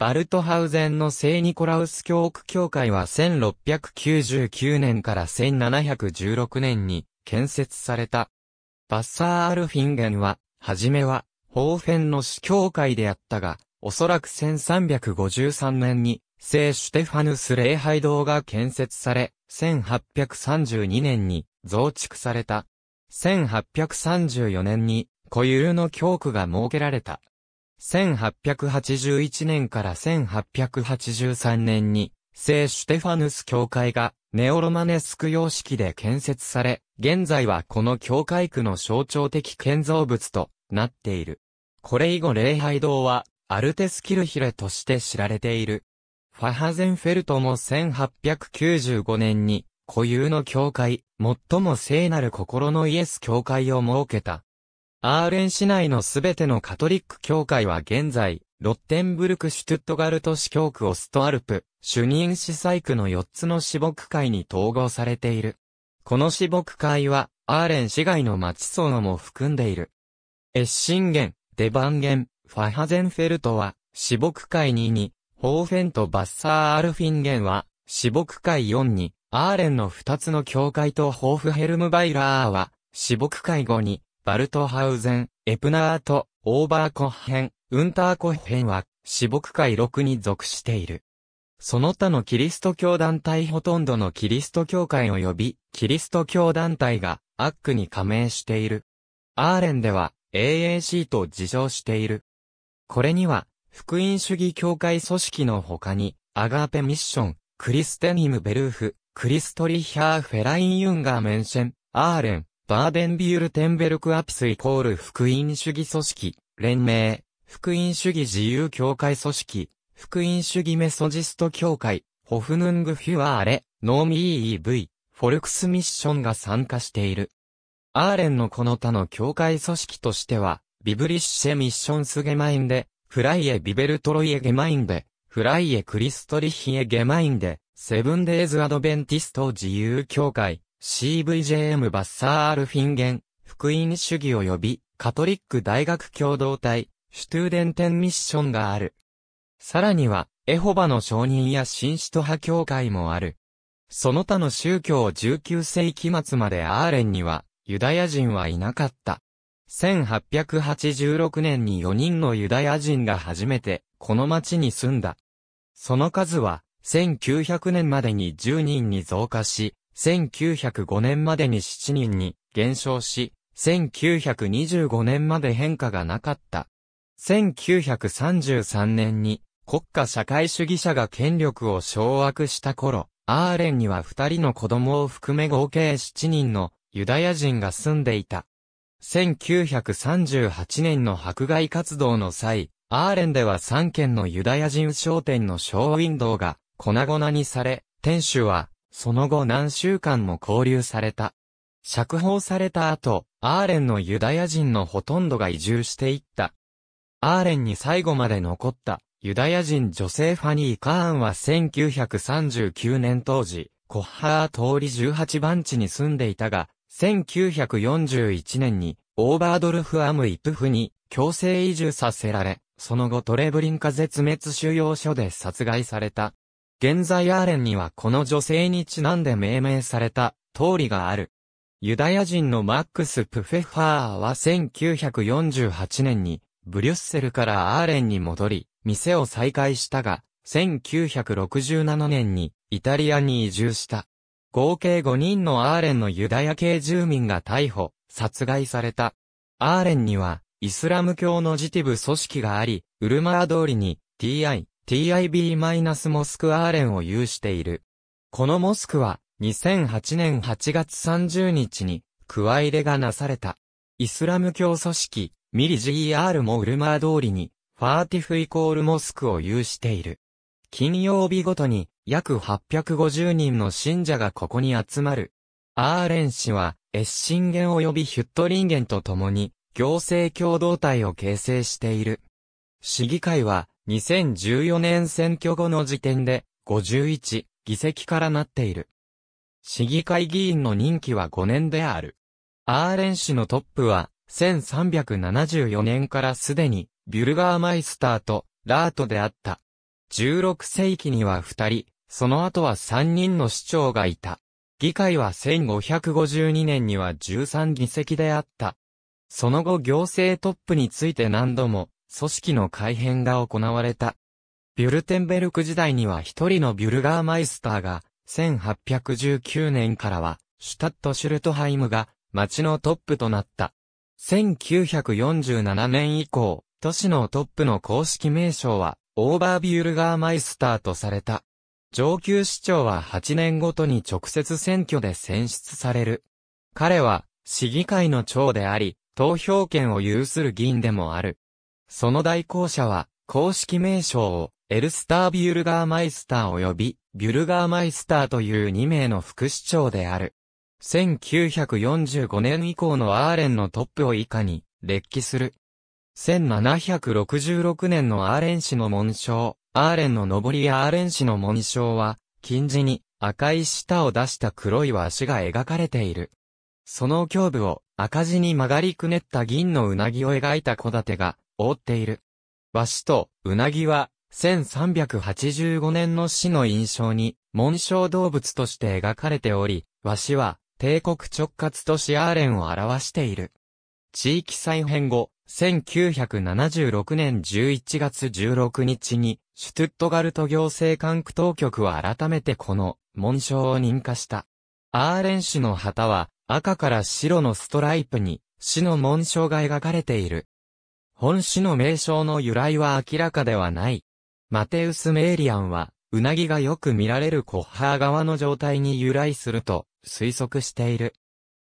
バルトハウゼンの聖ニコラウス教区教会は1699年から1716年に建設された。バッサー・アルフィンゲンは、はじめは、ホーフェンの主教会であったが、おそらく1353年に聖シュテファヌス礼拝堂が建設され、1832年に増築された。1834年に固有の教区が設けられた。1881年から1883年に聖シュテファヌス教会がネオロマネスク様式で建設され、現在はこの教会区の象徴的建造物となっている。これ以後礼拝堂はアルテスキルヒレとして知られている。ファハゼンフェルトも1895年に固有の教会、最も聖なる心のイエス教会を設けた。アーレン市内のすべてのカトリック教会は現在、ロッテンブルク・シュトゥットガルト市教区オストアルプ、主任市祭区の4つの私牧会に統合されている。この私牧会は、アーレン市外の町層のも含んでいる。エッシンゲン、デバンゲン、ファハゼンフェルトは、私牧会に2、ホーフェンとバッサー・アルフィンゲンは、死木海4に、アーレンの2つの境界とホーフヘルムバイラーは、死木海5に、バルトハウゼン、エプナーと、オーバーコッヘン、ウンターコッヘンは、死木海6に属している。その他のキリスト教団体ほとんどのキリスト教会及び、キリスト教団体が、アックに加盟している。アーレンでは、AAC と自称している。これには、福音主義教会組織の他に、アガーペミッション、クリステニム・ベルーフ、クリストリヒャー・フェライン・ユンガー・メンシェン、アーレン、バーデンビュール・テンベルク・アピスイコール福音主義組織、連盟、福音主義自由教会組織、福音主義メソジスト教会、ホフヌング・フュアーレ、ノーミー EV、フォルクスミッションが参加している。アーレンのこの他の教会組織としては、ビブリッシェミッションスゲマインで、フライエ・ビベルトロイエ・ゲマインデ、フライエ・クリストリヒエ・ゲマインデ、セブンデイズ・アドベンティスト自由協会、CVJM バッサー・アルフィンゲン、福音主義及び、カトリック大学共同体、シュトゥーデンテンミッションがある。さらには、エホバの証人や新使徒派協会もある。その他の宗教19世紀末までアーレンには、ユダヤ人はいなかった。1886年に4人のユダヤ人が初めて、この町に住んだ。その数は、1900年までに10人に増加し、1905年までに7人に減少し、1925年まで変化がなかった。1933年に国家社会主義者が権力を掌握した頃、アーレンには二人の子供を含め合計7人のユダヤ人が住んでいた。1938年の迫害活動の際、アーレンでは3軒のユダヤ人商店のショーウィンドウが粉々にされ、店主はその後何週間も交留された。釈放された後、アーレンのユダヤ人のほとんどが移住していった。アーレンに最後まで残ったユダヤ人女性ファニー・カーンは1939年当時、コッハー通り18番地に住んでいたが、1941年にオーバードルフ・アム・イプフに強制移住させられ、その後トレブリンカ絶滅収容所で殺害された。現在アーレンにはこの女性にちなんで命名された通りがある。ユダヤ人のマックス・プフェッファーは1948年にブリュッセルからアーレンに戻り、店を再開したが、1967年にイタリアに移住した。合計5人のアーレンのユダヤ系住民が逮捕、殺害された。アーレンには、イスラム教のジティブ組織があり、ウルマー通りに TI、TIB- モスクアーレンを有している。このモスクは、2008年8月30日に、加入れがなされた。イスラム教組織、ミリ GER もウルマー通りに、ファーティフイコールモスクを有している。金曜日ごとに、約850人の信者がここに集まる。アーレン氏は、エッシンゲン及びヒュットリンゲンと共に、行政共同体を形成している。市議会は、2014年選挙後の時点で、51議席からなっている。市議会議員の任期は5年である。アーレン氏のトップは、1374年からすでに、ビュルガーマイスターと、ラートであった。16世紀には二人、その後は3人の市長がいた。議会は1552年には13議席であった。その後行政トップについて何度も組織の改変が行われた。ビュルテンベルク時代には一人のビュルガーマイスターが、1819年からは、シュタットシュルトハイムが、町のトップとなった。1947年以降、都市のトップの公式名称は、オーバービュルガーマイスターとされた。上級市長は8年ごとに直接選挙で選出される。彼は、市議会の長であり、投票権を有する議員でもある。その代行者は、公式名称を、エルスター・ビュルガーマイスター及び、ビュルガーマイスターという2名の副市長である。1945年以降のアーレンのトップを以下に、列記する。1766年のアーレン氏の紋章、アーレンの上りやアーレン氏の紋章は、金字に赤い舌を出した黒い和紙が描かれている。その胸部を赤字に曲がりくねった銀のうなぎを描いた小立が覆っている。和紙とうなぎは1385年の死の印象に紋章動物として描かれており、和紙は帝国直轄都市アーレンを表している。地域再編後、1976年11月16日に、シュトゥットガルト行政管区当局は改めてこの紋章を認可した。アーレン氏の旗は赤から白のストライプに死の紋章が描かれている。本市の名称の由来は明らかではない。マテウス・メーリアンは、うなぎがよく見られるコッハー川の状態に由来すると推測している。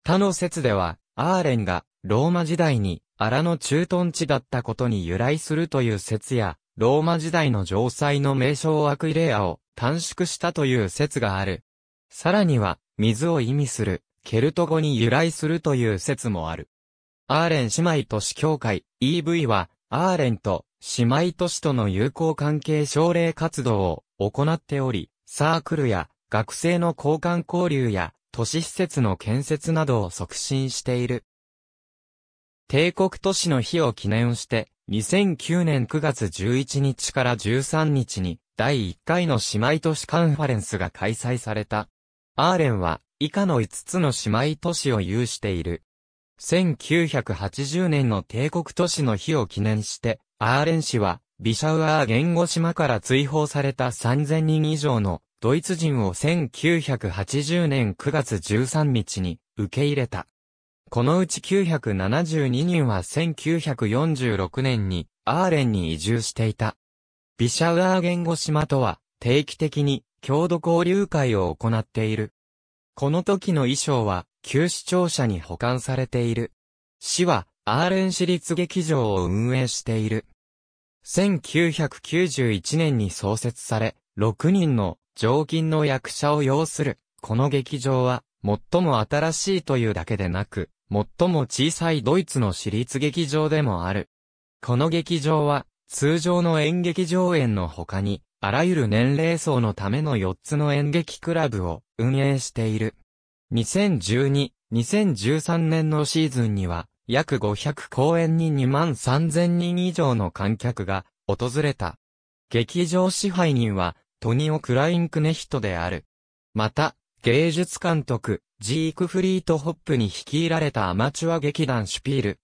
他の説では、アーレンがローマ時代に荒の駐屯地だったことに由来するという説や、ローマ時代の城塞の名称アクイレアを短縮したという説がある。さらには、水を意味する、ケルト語に由来するという説もある。アーレン姉妹都市協会 EV は、アーレンと姉妹都市との友好関係奨励活動を行っており、サークルや学生の交換交流や都市施設の建設などを促進している。帝国都市の日を記念して、2009年9月11日から13日に、第1回の姉妹都市カンファレンスが開催された。アーレンは、以下の5つの姉妹都市を有している。1980年の帝国都市の日を記念して、アーレン市は、ビシャウアー言語島から追放された3000人以上のドイツ人を1980年9月13日に受け入れた。このうち972人は1946年にアーレンに移住していた。ビシャウアー言語島とは定期的に郷土交流会を行っている。この時の衣装は旧市庁舎に保管されている。市はアーレン市立劇場を運営している。1991年に創設され、6人の常勤の役者を要する、この劇場は、最も新しいというだけでなく、最も小さいドイツの私立劇場でもある。この劇場は、通常の演劇上演の他に、あらゆる年齢層のための4つの演劇クラブを運営している。2012、2013年のシーズンには、約500公演に2万3000人以上の観客が訪れた。劇場支配人は、トニオ・クラインクネヒトである。また、芸術監督、ジークフリート・ホップに率いられたアマチュア劇団シュピール、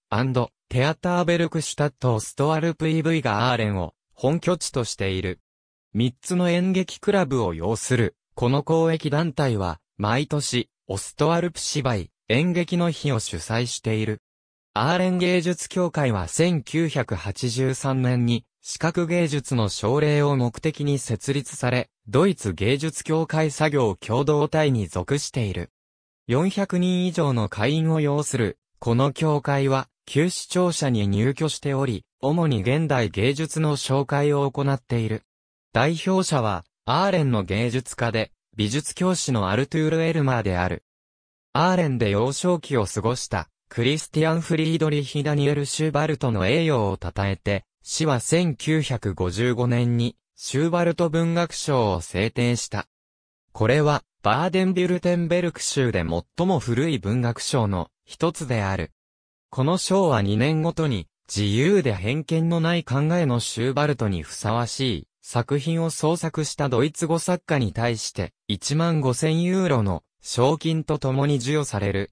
テアターベルクシュタット・オストアル PV がアーレンを本拠地としている。三つの演劇クラブを要する、この公益団体は、毎年、オストアルプ芝居、演劇の日を主催している。アーレン芸術協会は1983年に、視覚芸術の奨励を目的に設立され、ドイツ芸術協会作業共同体に属している。400人以上の会員を要する、この協会は、旧市庁舎に入居しており、主に現代芸術の紹介を行っている。代表者は、アーレンの芸術家で、美術教師のアルトゥール・エルマーである。アーレンで幼少期を過ごした、クリスティアン・フリードリヒ・ダニエル・シューバルトの栄誉を称えて、市は1955年にシューバルト文学賞を制定した。これはバーデンビュルテンベルク州で最も古い文学賞の一つである。この賞は2年ごとに自由で偏見のない考えのシューバルトにふさわしい作品を創作したドイツ語作家に対して1万5000ユーロの賞金と共に授与される。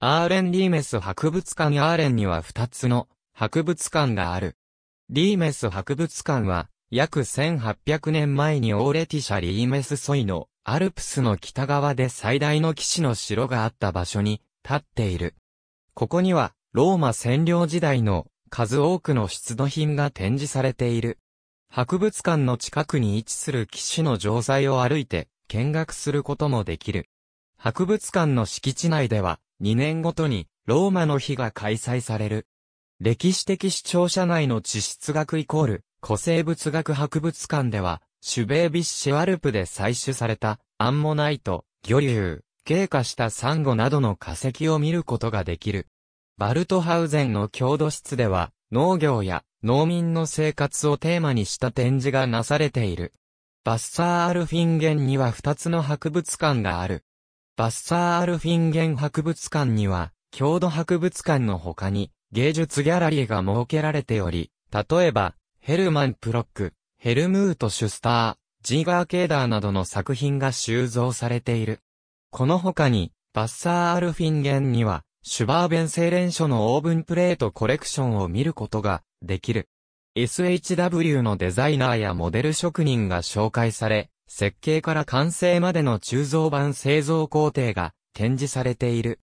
アーレン・リーメス博物館アーレンには2つの博物館がある。リーメス博物館は、約1800年前にオーレティシャ・リーメスソイのアルプスの北側で最大の騎士の城があった場所に立っている。ここにはローマ占領時代の数多くの出土品が展示されている。博物館の近くに位置する騎士の城塞を歩いて見学することもできる。博物館の敷地内では2年ごとにローマの日が開催される。歴史的視聴者内の地質学イコール、古生物学博物館では、シュベービッシュアルプで採取された、アンモナイト、魚竜、経過したサンゴなどの化石を見ることができる。バルトハウゼンの郷土室では、農業や農民の生活をテーマにした展示がなされている。バッサーアルフィンゲンには2つの博物館がある。バッサーアルフィンゲン博物館には、郷土博物館の他に、芸術ギャラリーが設けられており、例えば、ヘルマン・プロック、ヘルムート・シュスター、ジーガー・ケーダーなどの作品が収蔵されている。この他に、バッサー・アルフィンゲンには、シュバーベン精錬所のオーブンプレートコレクションを見ることができる。SHW のデザイナーやモデル職人が紹介され、設計から完成までの鋳造版製造工程が展示されている。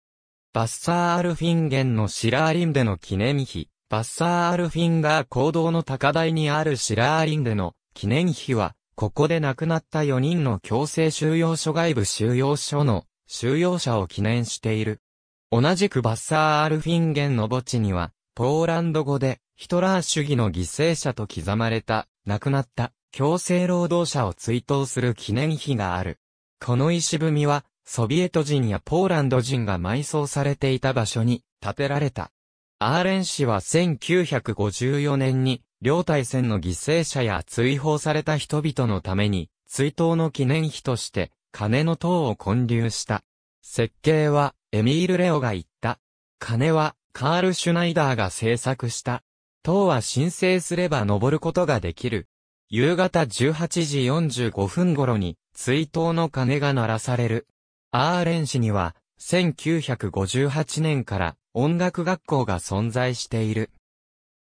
バッサーアルフィンゲンのシラーリンデの記念碑、バッサーアルフィンガー行動の高台にあるシラーリンデの記念碑は、ここで亡くなった4人の強制収容所外部収容所の収容者を記念している。同じくバッサーアルフィンゲンの墓地には、ポーランド語でヒトラー主義の犠牲者と刻まれた、亡くなった強制労働者を追悼する記念碑がある。この石踏みは、ソビエト人やポーランド人が埋葬されていた場所に建てられた。アーレン氏は1954年に、両大戦の犠牲者や追放された人々のために、追悼の記念碑として、金の塔を建立した。設計は、エミール・レオが言った。金は、カール・シュナイダーが制作した。塔は申請すれば登ることができる。夕方18時45分頃に、追悼の鐘が鳴らされる。アーレン市には、1958年から音楽学校が存在している。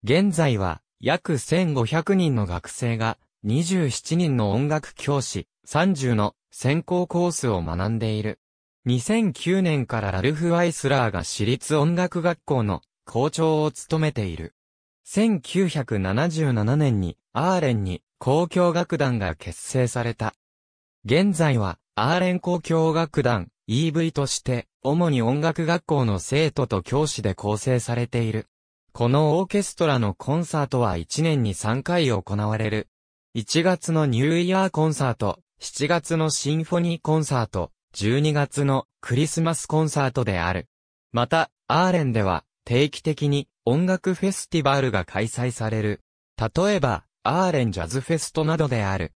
現在は、約1500人の学生が、27人の音楽教師、30の専攻コースを学んでいる。2009年からラルフ・ワイスラーが私立音楽学校の校長を務めている。1977年にアーレンに公共楽団が結成された。現在はアーレン交響楽団 EV として、主に音楽学校の生徒と教師で構成されている。このオーケストラのコンサートは1年に3回行われる。1月のニューイヤーコンサート、7月のシンフォニーコンサート、12月のクリスマスコンサートである。また、アーレンでは定期的に音楽フェスティバルが開催される。例えば、アーレンジャズフェストなどである。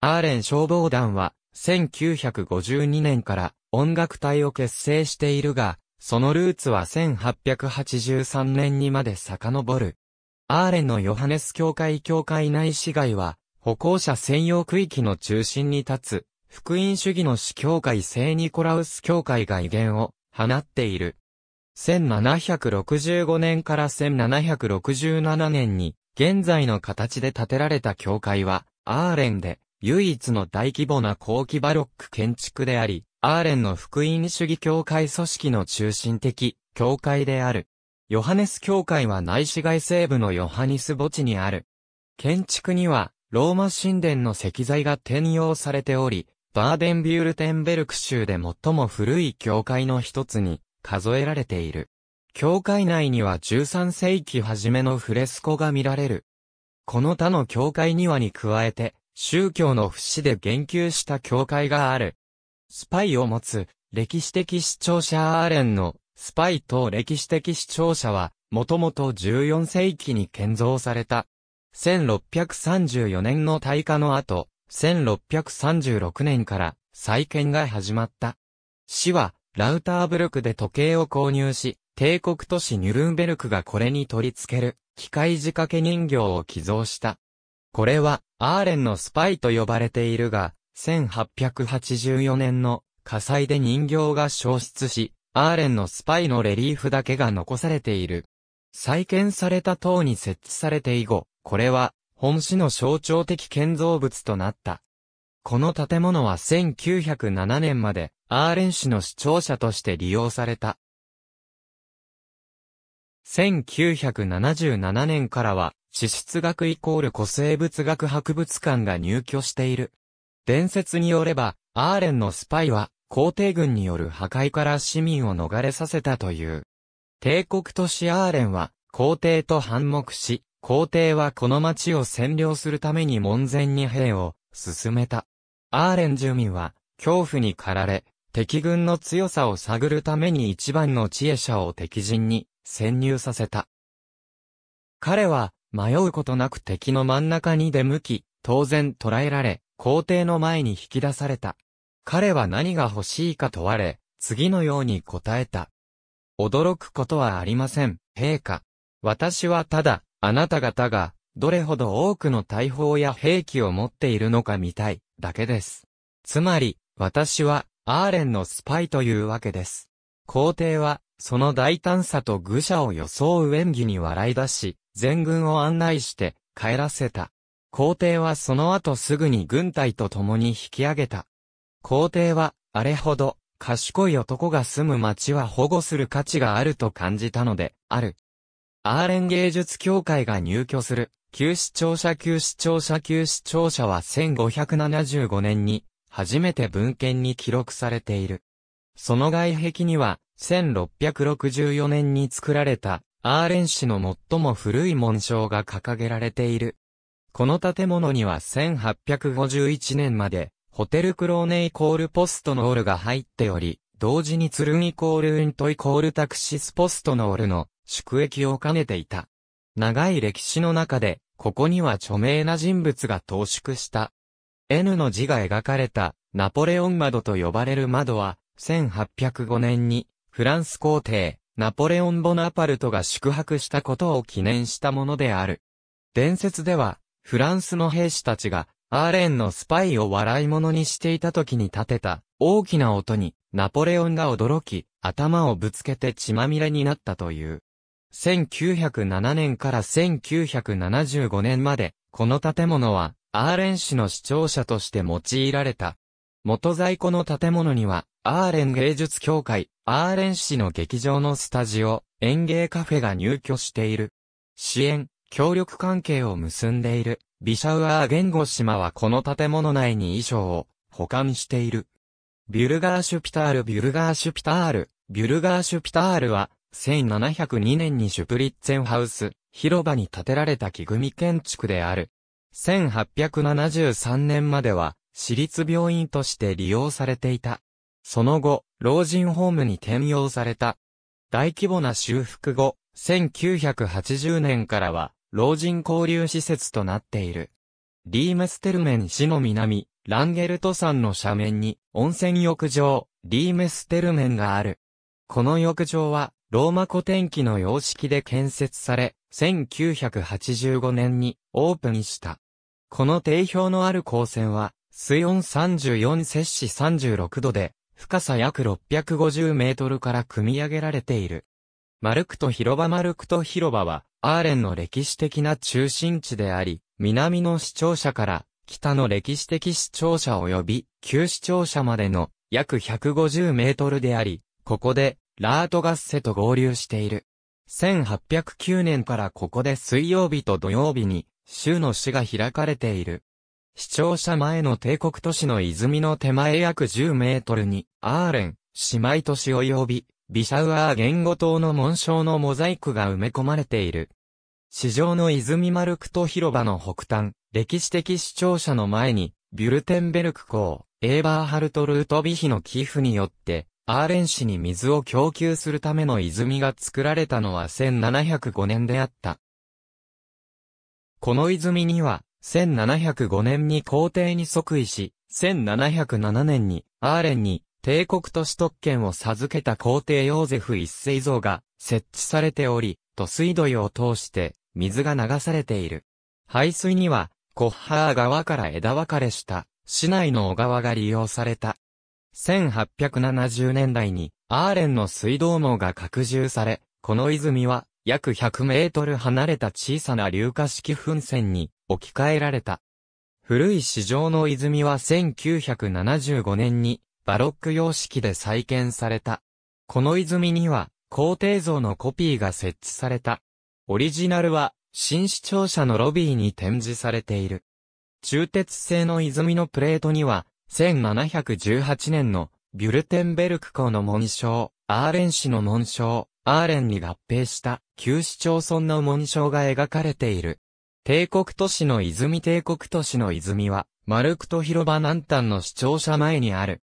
アーレン消防団は1952年から音楽隊を結成しているが、そのルーツは1883年にまで遡る。アーレンのヨハネス教会教会内市街は、歩行者専用区域の中心に立つ、福音主義の市教会聖ニコラウス教会が威厳を放っている。1765年から1767年に、現在の形で建てられた教会は、アーレンで、唯一の大規模な後期バロック建築であり、アーレンの福音主義教会組織の中心的、教会である。ヨハネス教会は内市街西部のヨハニス墓地にある。建築には、ローマ神殿の石材が転用されており、バーデンビュールテンベルク州で最も古い教会の一つに数えられている。教会内には13世紀初めのフレスコが見られる。この他の教会庭に加えて、宗教の節で言及した教会がある。スパイを持つ歴史的視聴者アーレンのスパイと歴史的視聴者はもともと14世紀に建造された。1634年の大火の後、1636年から再建が始まった。市はラウターブルクで時計を購入し、帝国都市ニュルンベルクがこれに取り付ける機械仕掛け人形を寄贈した。これは、アーレンのスパイと呼ばれているが、1884年の火災で人形が消失し、アーレンのスパイのレリーフだけが残されている。再建された塔に設置されて以後、これは、本市の象徴的建造物となった。この建物は1907年まで、アーレン市の市庁舎として利用された。1977年からは、地質学イコール古生物学博物館が入居している。伝説によれば、アーレンのスパイは、皇帝軍による破壊から市民を逃れさせたという。帝国都市アーレンは、皇帝と反目し、皇帝はこの町を占領するために門前に兵を進めた。アーレン住民は、恐怖に駆られ、敵軍の強さを探るために一番の知恵者を敵陣に潜入させた。彼は迷うことなく敵の真ん中に出向き、当然捕らえられ、皇帝の前に引き出された。彼は何が欲しいか問われ、次のように答えた。驚くことはありません、陛下。私はただ、あなた方が、どれほど多くの大砲や兵器を持っているのか見たい、だけです。つまり、私は、アーレンのスパイというわけです。皇帝は、その大胆さと愚者を装う演技に笑い出し、全軍を案内して帰らせた。皇帝はその後すぐに軍隊と共に引き上げた。皇帝は、あれほど、賢い男が住む町は保護する価値があると感じたので、ある。アーレン芸術協会が入居する、旧市庁舎旧市庁舎旧市庁舎は1575年に、初めて文献に記録されている。その外壁には、1664年に作られた、アーレン市の最も古い紋章が掲げられている。この建物には1851年まで、ホテルクローネイコールポストノールが入っており、同時にツルンイコールウントイコールタクシスポストノールの宿役を兼ねていた。長い歴史の中で、ここには著名な人物が投縮した。N の字が描かれたナポレオン窓と呼ばれる窓は、1805年にフランス皇帝、ナポレオン・ボナパルトが宿泊したことを記念したものである。伝説では、フランスの兵士たちが、アーレンのスパイを笑い物にしていた時に立てた、大きな音に、ナポレオンが驚き、頭をぶつけて血まみれになったという。1907年から1975年まで、この建物は、アーレン市の市庁舎として用いられた。元在庫の建物には、アーレン芸術協会、アーレン市の劇場のスタジオ、園芸カフェが入居している。支援、協力関係を結んでいる、ビシャウアー言語島はこの建物内に衣装を保管している。ビュルガーシュピタールビュルガーシュピタール、ビュルガーシュピタールは、1702年にシュプリッツェンハウス、広場に建てられた木組み建築である。1873年までは、私立病院として利用されていた。その後、老人ホームに転用された。大規模な修復後、1980年からは、老人交流施設となっている。リーメステルメン市の南、ランゲルト山の斜面に、温泉浴場、リーメステルメンがある。この浴場は、ローマ古典期の様式で建設され、1985年にオープンした。この定評のある光線は、水温34摂氏36度で、深さ約650メートルから組み上げられている。マルクト広場マルクト広場は、アーレンの歴史的な中心地であり、南の市庁舎から、北の歴史的市庁舎及び、旧市庁舎までの約150メートルであり、ここで、ラートガッセと合流している。1809年からここで水曜日と土曜日に、州の市が開かれている。視聴者前の帝国都市の泉の手前約10メートルに、アーレン、姉妹都市及び、ビシャウアー言語島の紋章のモザイクが埋め込まれている。市場の泉マルクト広場の北端、歴史的視聴者の前に、ビュルテンベルク港、エーバーハルトルートビヒの寄付によって、アーレン市に水を供給するための泉が作られたのは1705年であった。この泉には、1705年に皇帝に即位し、1707年にアーレンに帝国都市特権を授けた皇帝ヨーゼフ一世像が設置されており、都水土を通して水が流されている。排水には、コッハー川から枝分かれした市内の小川が利用された。1870年代にアーレンの水道網が拡充され、この泉は約100メートル離れた小さな硫化式噴泉に置き換えられた。古い市場の泉は1975年にバロック様式で再建された。この泉には皇帝像のコピーが設置された。オリジナルは新視聴者のロビーに展示されている。中鉄製の泉のプレートには1718年のビュルテンベルク校の紋章、アーレン氏の紋章、アーレンに合併した旧市町村の紋章が描かれている。帝国都市の泉帝国都市の泉は、マルクト広場南端の市庁舎前にある。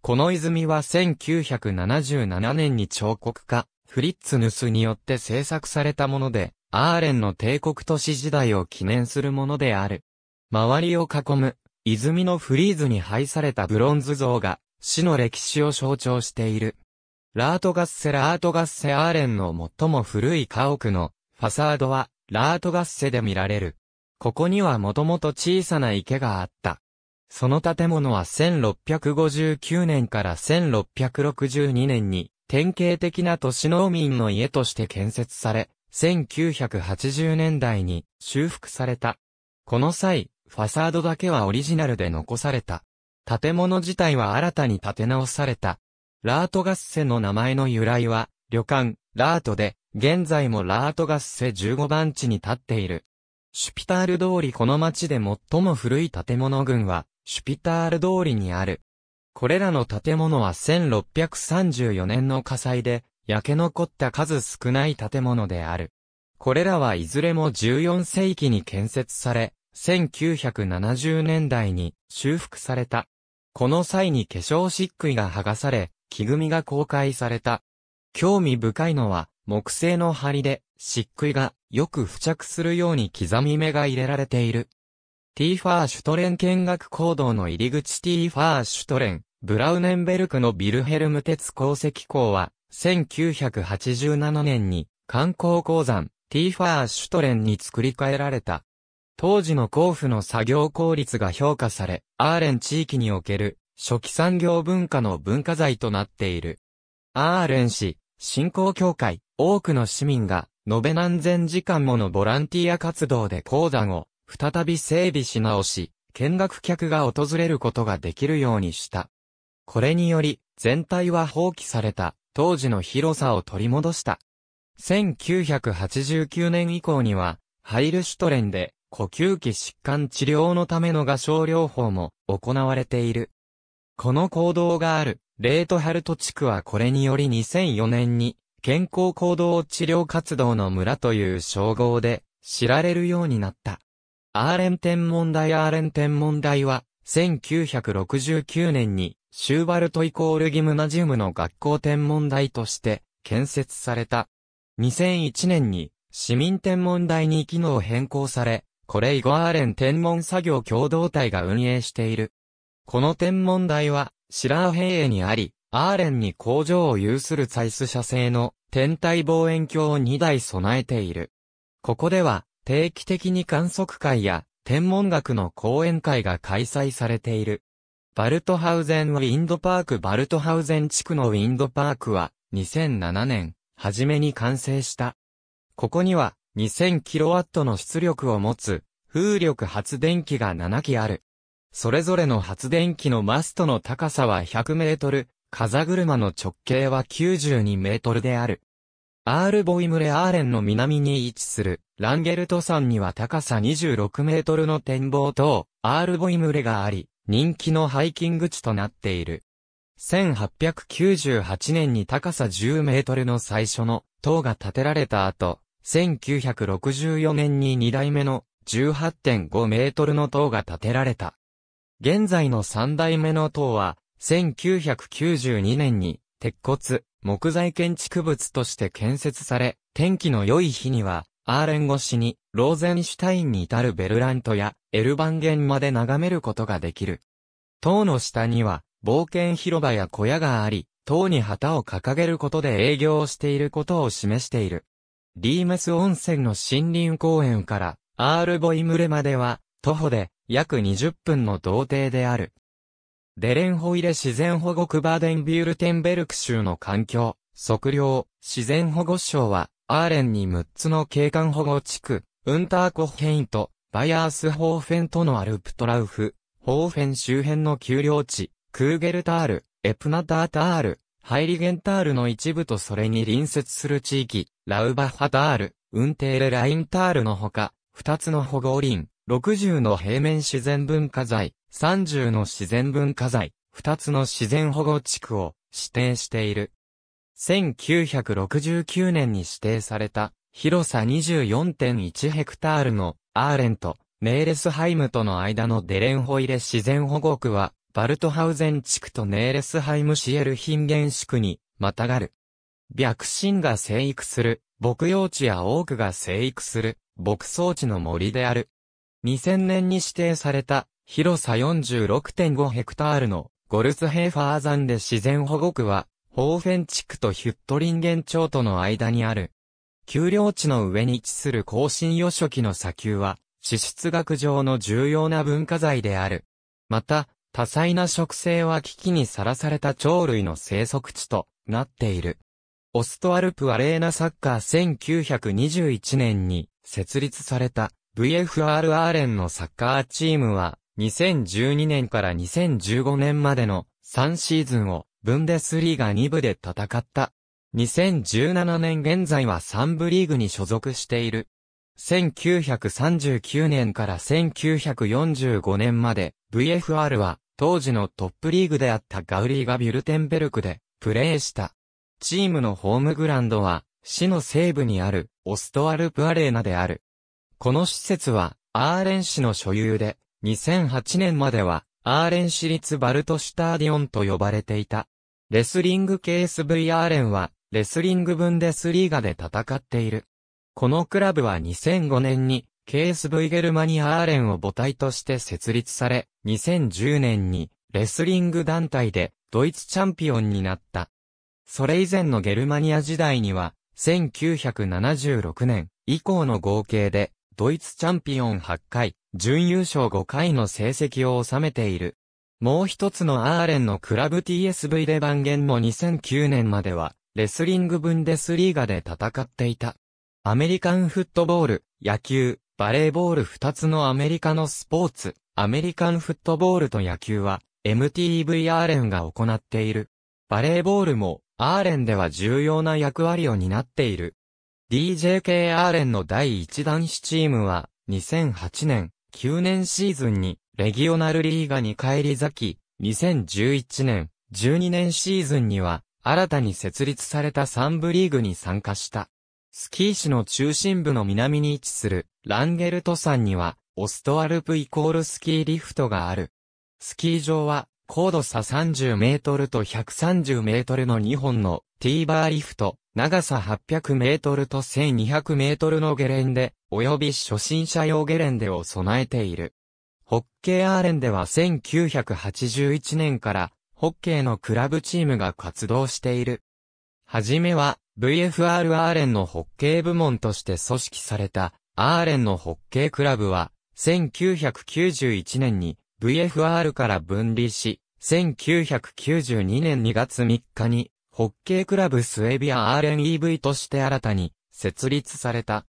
この泉は1977年に彫刻家、フリッツヌスによって制作されたもので、アーレンの帝国都市時代を記念するものである。周りを囲む、泉のフリーズに配されたブロンズ像が、市の歴史を象徴している。ラートガッセラートガッセアーレンの最も古い家屋のファサードはラートガッセで見られる。ここにはもともと小さな池があった。その建物は1659年から1662年に典型的な都市農民の家として建設され、1980年代に修復された。この際、ファサードだけはオリジナルで残された。建物自体は新たに建て直されたラートガッセの名前の由来は、旅館、ラートで、現在もラートガッセ15番地に建っている。シュピタール通りこの町で最も古い建物群は、シュピタール通りにある。これらの建物は1634年の火災で、焼け残った数少ない建物である。これらはいずれも14世紀に建設され、1970年代に修復された。この際に化粧漆喰が剥がされ、木組みが公開された。興味深いのは、木製の梁で、漆喰がよく付着するように刻み目が入れられている。ティーファーシュトレン見学行動の入り口ティーファーシュトレン、ブラウネンベルクのビルヘルム鉄鉱石港は、1987年に観光鉱山、ティーファーシュトレンに作り変えられた。当時の甲府の作業効率が評価され、アーレン地域における初期産業文化の文化財となっている。アーレン市、振興協会、多くの市民が、延べ何千時間ものボランティア活動で鉱山を、再び整備し直し、見学客が訪れることができるようにした。これにより、全体は放棄された、当時の広さを取り戻した。1989年以降には、ハイルシュトレンで、呼吸器疾患治療のための合唱療法も行われている。この行動がある、レートハルト地区はこれにより2004年に、健康行動治療活動の村という称号で知られるようになった。アーレン天文台アーレン天文台は、1969年に、シューバルトイコールギムナジウムの学校天文台として建設された。2001年に、市民天文台に機能変更され、これ以後アーレン天文作業共同体が運営している。この天文台は、シラー平野にあり、アーレンに工場を有するザイス社製の天体望遠鏡を2台備えている。ここでは、定期的に観測会や天文学の講演会が開催されている。バルトハウゼンウィンドパークバルトハウゼン地区のウィンドパークは2007年、初めに完成した。ここには 2000kW の出力を持つ風力発電機が7機ある。それぞれの発電機のマストの高さは100メートル、風車の直径は92メートルである。アールボイムレアーレンの南に位置するランゲルト山には高さ26メートルの展望塔、アールボイムレがあり、人気のハイキング地となっている。1898年に高さ10メートルの最初の塔が建てられた後、1964年に2代目の18.5メートルの塔が建てられた。現在の三代目の塔は、1992年に、鉄骨、木材建築物として建設され、天気の良い日には、アーレン越しに、ローゼンシュタインに至るベルラントや、エルバンゲンまで眺めることができる。塔の下には、冒険広場や小屋があり、塔に旗を掲げることで営業をしていることを示している。リーメス温泉の森林公園から、アールボイムレまでは、徒歩で約20分の童貞である。デレンホイレ自然保護区バーデンビュールテンベルク州の環境、測量、自然保護省は、アーレンに6つの景観保護地区、ウンターコヘインと、バイアースホーフェンとのアルプトラウフ、ホーフェン周辺の丘陵地、クーゲルタール、エプナタータール、ハイリゲンタールの一部とそれに隣接する地域、ラウバハタール、ウンテーレラインタールのほか、二つの保護林、60の平面自然文化財、30の自然文化財、2つの自然保護地区を指定している。1969年に指定された広さ24.1ヘクタールのアーレント、ネーレスハイムとの間のデレンホイレ自然保護区はバルトハウゼン地区とネーレスハイムシエルヒンゲン地区にまたがる。白神が生育する牧用地や多くが生育する牧草地の森である。2000年に指定された広さ46.5ヘクタールのゴルスヘーファー山で自然保護区は、ホーフェン地区とヒュットリンゲン町との間にある。丘陵地の上に位置する更新予初期の砂丘は、地質学上の重要な文化財である。また、多彩な植生は危機にさらされた鳥類の生息地となっている。オストアルプアレーナサッカー1921年に設立された VFR アーレンのサッカーチームは、2012年から2015年までの3シーズンをブンデスリーガ2部で戦った。2017年現在は3部リーグに所属している。1939年から1945年まで VFR は当時のトップリーグであったガウリーがビュルテンベルクでプレーした。チームのホームグラウンドは市の西部にあるオストアルプアレーナである。この施設は、アーレン市の所有で、2008年までは、アーレン市立バルトシュターディオンと呼ばれていた。レスリング KSV アーレンは、レスリングブンデスリーガで戦っている。このクラブは2005年に、KSV ゲルマニアアーレンを母体として設立され、2010年に、レスリング団体で、ドイツチャンピオンになった。それ以前のゲルマニア時代には、1976年以降の合計でドイツチャンピオン8回、準優勝5回の成績を収めている。もう一つのアーレンのクラブ TSV で番言も2009年までは、レスリングブンデスリーガで戦っていた。アメリカンフットボール、野球、バレーボール2つのアメリカのスポーツ、アメリカンフットボールと野球は、MTV アーレンが行っている。バレーボールも、アーレンでは重要な役割を担っている。DJK アーレンの第1弾子チームは、2008年、9年シーズンに、レギオナルリーガに返り咲き、2011年、12年シーズンには、新たに設立された3部リーグに参加した。スキー市の中心部の南に位置する、ランゲルト山には、オストアルプイコールスキーリフトがある。スキー場は、高度差30メートルと130メートルの2本のティーバーリフト、長さ800メートルと1200メートルのゲレンデ、及び初心者用ゲレンデを備えている。ホッケーアーレンでは1981年からホッケーのクラブチームが活動している。はじめは VFR アーレンのホッケー部門として組織されたアーレンのホッケークラブは1991年に VFR から分離し1992年2月3日にホッケークラブスエビア RNEV として新たに設立された。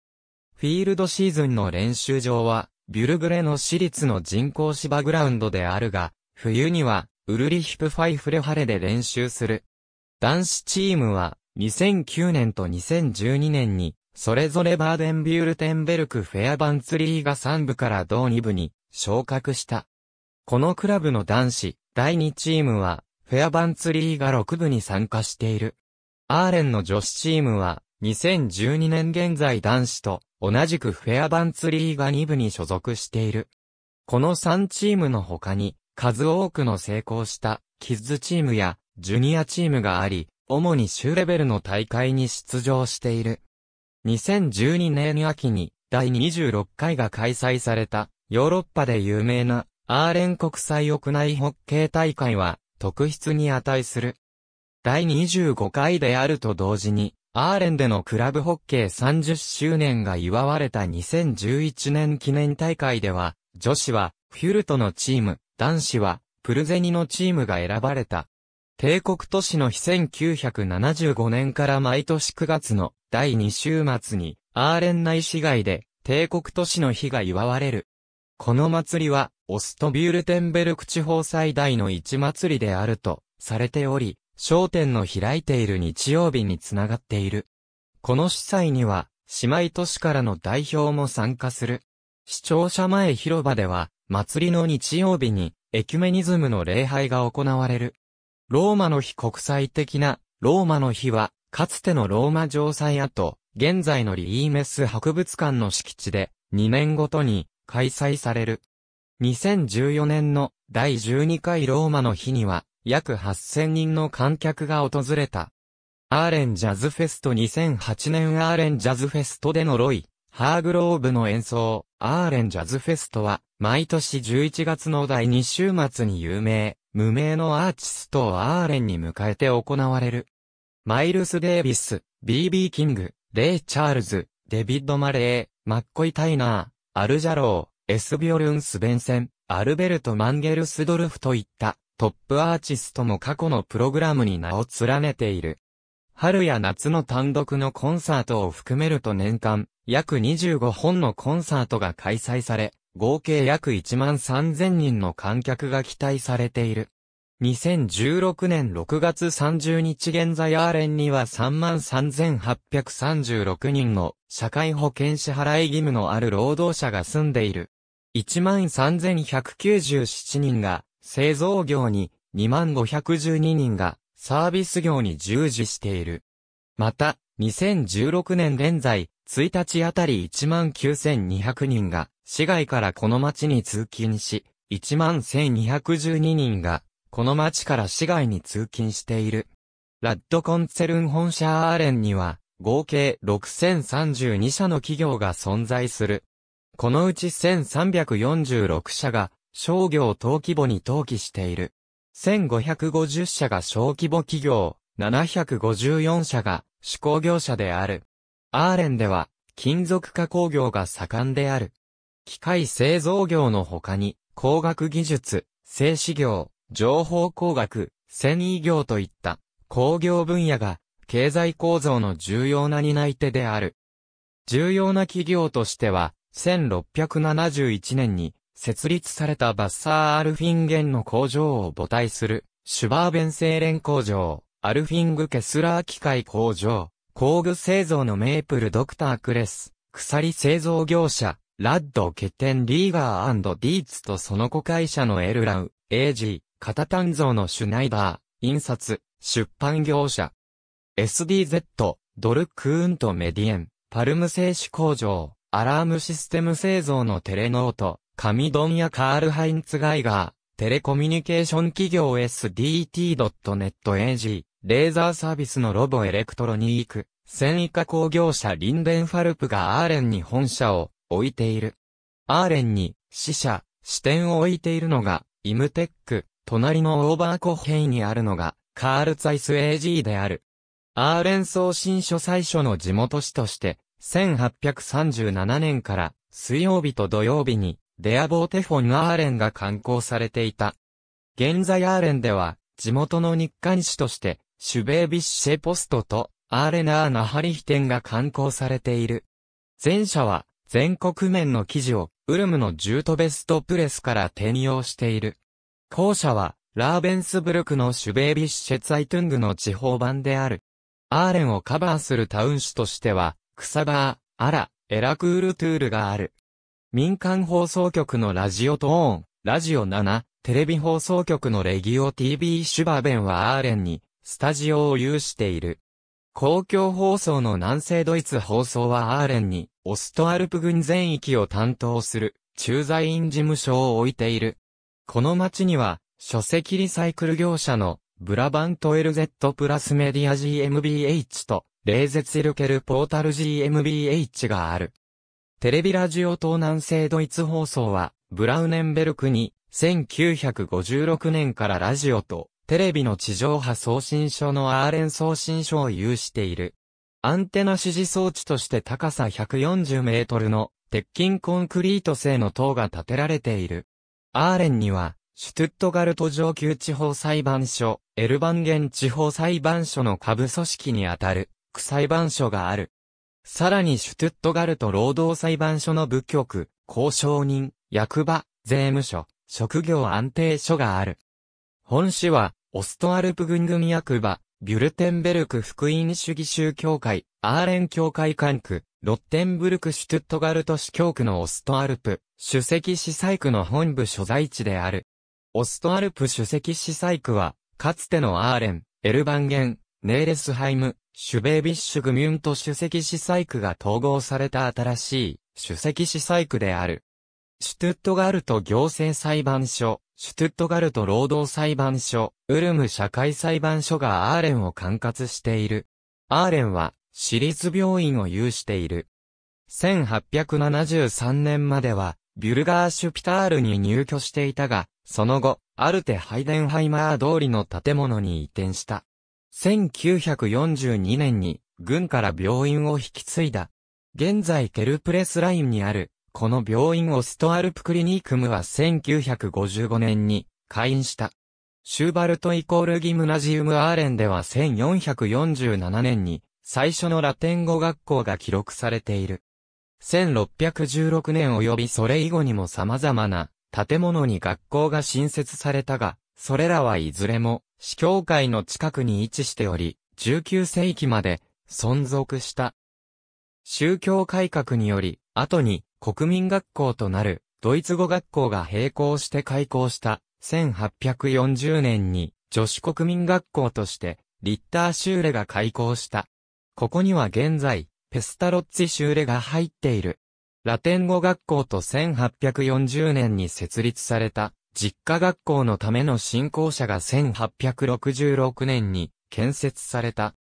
フィールドシーズンの練習場は、ビュルグレの私立の人工芝グラウンドであるが、冬には、ウルリヒプファイフレハレで練習する。男子チームは、2009年と2012年に、それぞれバーデンビュールテンベルクフェアバンツリーが3部から同2部に昇格した。このクラブの男子、第2チームは、フェアバンツリーが6部に参加している。アーレンの女子チームは、2012年現在男子と同じくフェアバンツリーが2部に所属している。この3チームの他に、数多くの成功したキッズチームやジュニアチームがあり、主に州レベルの大会に出場している。2012年秋に第26回が開催されたヨーロッパで有名なアーレン国際屋内ホッケー大会は特筆に値する。第25回であると同時に、アーレンでのクラブホッケー30周年が祝われた2011年記念大会では、女子はフュルトのチーム、男子はプルゼニのチームが選ばれた。帝国都市の日1975年から毎年9月の第2週末にアーレン内市街で帝国都市の日が祝われる。この祭りはオストビュールテンベルク地方最大の市祭りであるとされており、商店の開いている日曜日につながっている。この司祭には、姉妹都市からの代表も参加する。視聴者前広場では、祭りの日曜日に、エキュメニズムの礼拝が行われる。ローマの日国際的な、ローマの日は、かつてのローマ城塞跡、現在のリーメス博物館の敷地で、2年ごとに開催される。2014年の第12回ローマの日には、約8000人の観客が訪れた。アーレンジャズフェスト2008年アーレンジャズフェストでのロイ、ハーグローブの演奏、アーレンジャズフェストは、毎年11月の第2週末に有名、無名のアーティストをアーレンに迎えて行われる。マイルス・デービス、BB キング、レイ・チャールズ、デビッド・マレー、マッコイ・タイナー、アルジャロー、エスビョルン・スベンセン、アルベルト・マンゲルスドルフといったトップアーティストも過去のプログラムに名を連ねている。春や夏の単独のコンサートを含めると年間約25本のコンサートが開催され、合計約1万3000人の観客が期待されている。2016年6月30日現在アーレンには33,836万人の社会保険支払い義務のある労働者が住んでいる。13,197人が製造業に、2512人がサービス業に従事している。また、2016年現在、1日あたり19,200人が、市外からこの町に通勤し、11,212人が、この町から市外に通勤している。ラッドコンツェルン本社アーレンには、合計6032社の企業が存在する。このうち1346社が商業登記簿に登記している。1550社が小規模企業、754社が手工業者である。アーレンでは金属加工業が盛んである。機械製造業の他に工学技術、製紙業、情報工学、繊維業といった工業分野が経済構造の重要な担い手である。重要な企業としては、1671年に設立されたバッサー・アルフィンゲンの工場を母体する、シュバーベン製錬工場、アルフィング・ケスラー機械工場、工具製造のメープル・ドクター・クレス、鎖製造業者、ラッド・ケテン・リーガーディーツとその子会社のエルラウ、エージー、カタタン像のシュナイダー、印刷、出版業者、SDZ、ドル・クーンとメディエン、パルム製紙工場、アラームシステム製造のテレノート、紙ドンやカール・ハインツ・ガイガー、テレコミュニケーション企業 SDT.net AG、レーザーサービスのロボエレクトロニーク、繊維化工業者リンデンファルプがアーレンに本社を置いている。アーレンに支社、支店を置いているのが、イムテック、隣のオーバーコヘイにあるのが、カールツアイス AG である。アーレン送信所最初の地元市として、1837年から水曜日と土曜日にデアボーテフォンアーレンが刊行されていた。現在アーレンでは地元の日刊誌としてシュベービッシェポストとアーレナーナハリヒテンが刊行されている。前者は全国面の記事をウルムのジュートベストプレスから転用している。後者はラーベンスブルクのシュベービッシェツァイトゥングの地方版である。アーレンをカバーするタウン誌としてはクサバー、アラ、エラクールトゥールがある。民間放送局のラジオトーン、ラジオ7、テレビ放送局のレギオ TV シュバベンはアーレンに、スタジオを有している。公共放送の南西ドイツ放送はアーレンに、オストアルプ郡全域を担当する、駐在員事務所を置いている。この町には、書籍リサイクル業者の、ブラバント LZ プラスメディア GmbH と、冷絶イルケルポータル GmbH がある。テレビラジオ東南西ドイツ放送は、ブラウネンベルクに、1956年からラジオと、テレビの地上波送信所のアーレン送信所を有している。アンテナ指示装置として高さ140メートルの鉄筋コンクリート製の塔が建てられている。アーレンには、シュトゥットガルト上級地方裁判所、エルバンゲン地方裁判所の下部組織にあたるク裁判所がある。さらにシュトゥットガルト労働裁判所の部局、交渉人、役場、税務署、職業安定所がある。本市は、オストアルプ軍組役場、ビュルテンベルク福音主義宗教会、アーレン教会管区、ロッテンブルクシュトゥットガルト市教区のオストアルプ、主席司祭区の本部所在地である。オストアルプ主席司祭区は、かつてのアーレン、エルバンゲン、ネーレスハイム、シュベービッシュグミュント主席司祭区が統合された新しい主席司祭区である。シュトゥットガルト行政裁判所、シュトゥットガルト労働裁判所、ウルム社会裁判所がアーレンを管轄している。アーレンは、私立病院を有している。1873年までは、ビュルガーシュピタールに入居していたが、その後、アルテ・ハイデンハイマー通りの建物に移転した。1942年に軍から病院を引き継いだ。現在ケルプレスラインにある、この病院オストアルプクリニクムは1955年に開院した。シューバルトイコールギムナジウムアーレンでは1447年に最初のラテン語学校が記録されている。1616年及びそれ以後にも様々な建物に学校が新設されたが、それらはいずれも、司教会の近くに位置しており、19世紀まで存続した。宗教改革により、後に国民学校となるドイツ語学校が並行して開校した1840年に女子国民学校としてリッターシューレが開校した。ここには現在ペスタロッツィシューレが入っている。ラテン語学校と1840年に設立された実家学校のための新校舎が1866年に建設された。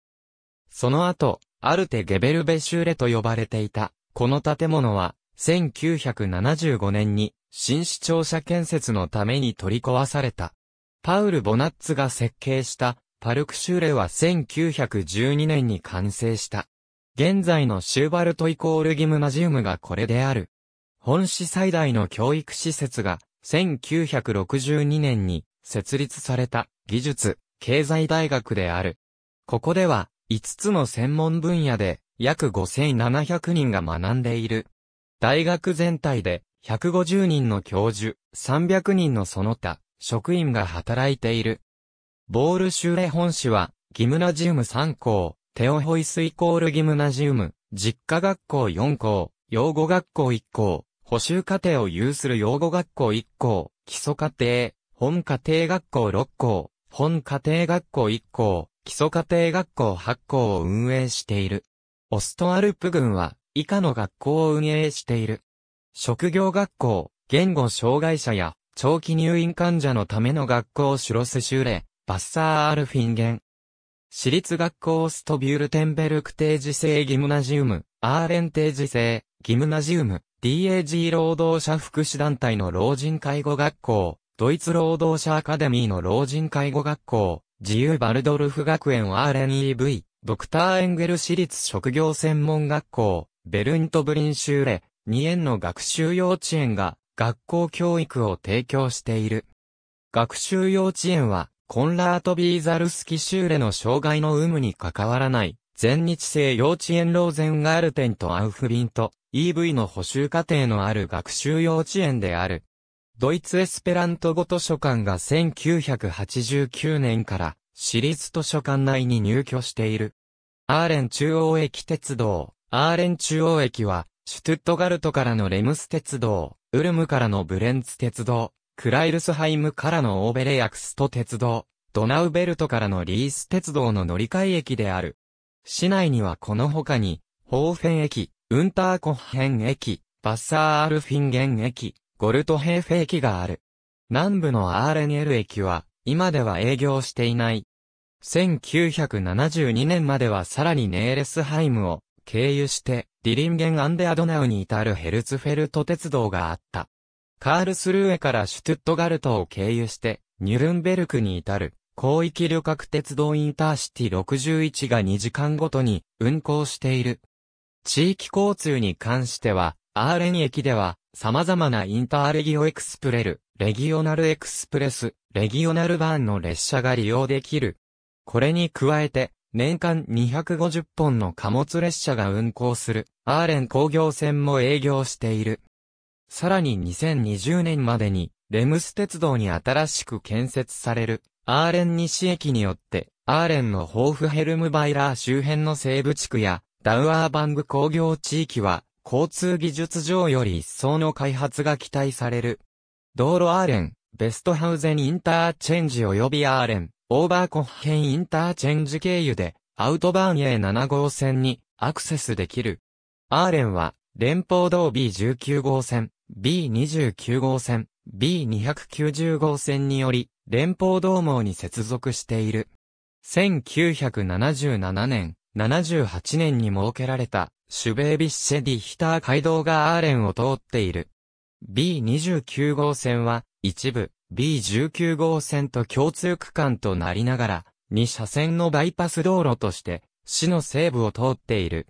その後、アルテ・ゲベルベシューレと呼ばれていた、この建物は、1975年に新市庁舎建設のために取り壊された。パウル・ボナッツが設計したパルクシューレは1912年に完成した。現在のシューバルトイコールギムナジウムがこれである。本市最大の教育施設が1962年に設立された技術、経済大学である。ここでは5つの専門分野で約5700人が学んでいる。大学全体で150人の教授、300人のその他、職員が働いている。ボールシュレ本市は、ギムナジウム3校、テオホイスイコールギムナジウム、実家学校4校、養護学校1校、補修課程を有する養護学校1校、基礎課程、本課程学校6校、本課程学校1校、基礎課程学校8校を運営している。オストアルプ群は、以下の学校を運営している。職業学校、言語障害者や、長期入院患者のための学校シュロスシュレ、バッサー・アルフィンゲン。私立学校オストビュールテンベルク定時制ギムナジウム、アーレン定時制、ギムナジウム、DAG 労働者福祉団体の老人介護学校、ドイツ労働者アカデミーの老人介護学校、自由バルドルフ学園 RNEV、ドクターエンゲル私立職業専門学校、ベルントブリンシューレ、2園の学習幼稚園が学校教育を提供している。学習幼稚園は、コンラート・ビーザルスキ・シューレの障害の有無に関わらない、全日制幼稚園ローゼンガールテンとアウフビント、EV の補修過程のある学習幼稚園である。ドイツエスペラント語図書館が1989年から私立図書館内に入居している。アーレン中央駅鉄道、アーレン中央駅は、シュトゥットガルトからのレムス鉄道、ウルムからのブレンツ鉄道、クライルスハイムからのオーベレアクスト鉄道、ドナウベルトからのリース鉄道の乗り換え駅である。市内にはこの他に、ホーフェン駅、ウンターコッヘン駅、バッサーアルフィンゲン駅、ゴルトヘーフ駅がある。南部のアーレンエル駅は、今では営業していない。1972年まではさらにネーレスハイムを経由して、ディリンゲンアンデアドナウに至るヘルツフェルト鉄道があった。カールスルーエからシュトゥットガルトを経由して、ニュルンベルクに至る広域旅客鉄道インターシティ61が2時間ごとに運行している。地域交通に関しては、アーレン駅では、様々なインターレギオエクスプレル、レギオナルエクスプレス、レギオナルバーンの列車が利用できる。これに加えて、年間250本の貨物列車が運行する、アーレン工業線も営業している。さらに2020年までに、レムス鉄道に新しく建設される、アーレン西駅によって、アーレンの豊富ヘルムバイラー周辺の西部地区や、ダウアーバング工業地域は、交通技術上より一層の開発が期待される。道路アーレン、ベストハウゼンインターチェンジ及びアーレン、オーバーコッヘンインターチェンジ経由で、アウトバーン A7 号線にアクセスできる。アーレンは、連邦道 B19 号線、B29 号線、B290 号線により、連邦道網に接続している。1977年、78年に設けられた、シュベービッシェ・ディヒター街道がアーレンを通っている。B29 号線は、一部、B19 号線と共通区間となりながら、2車線のバイパス道路として、市の西部を通っている。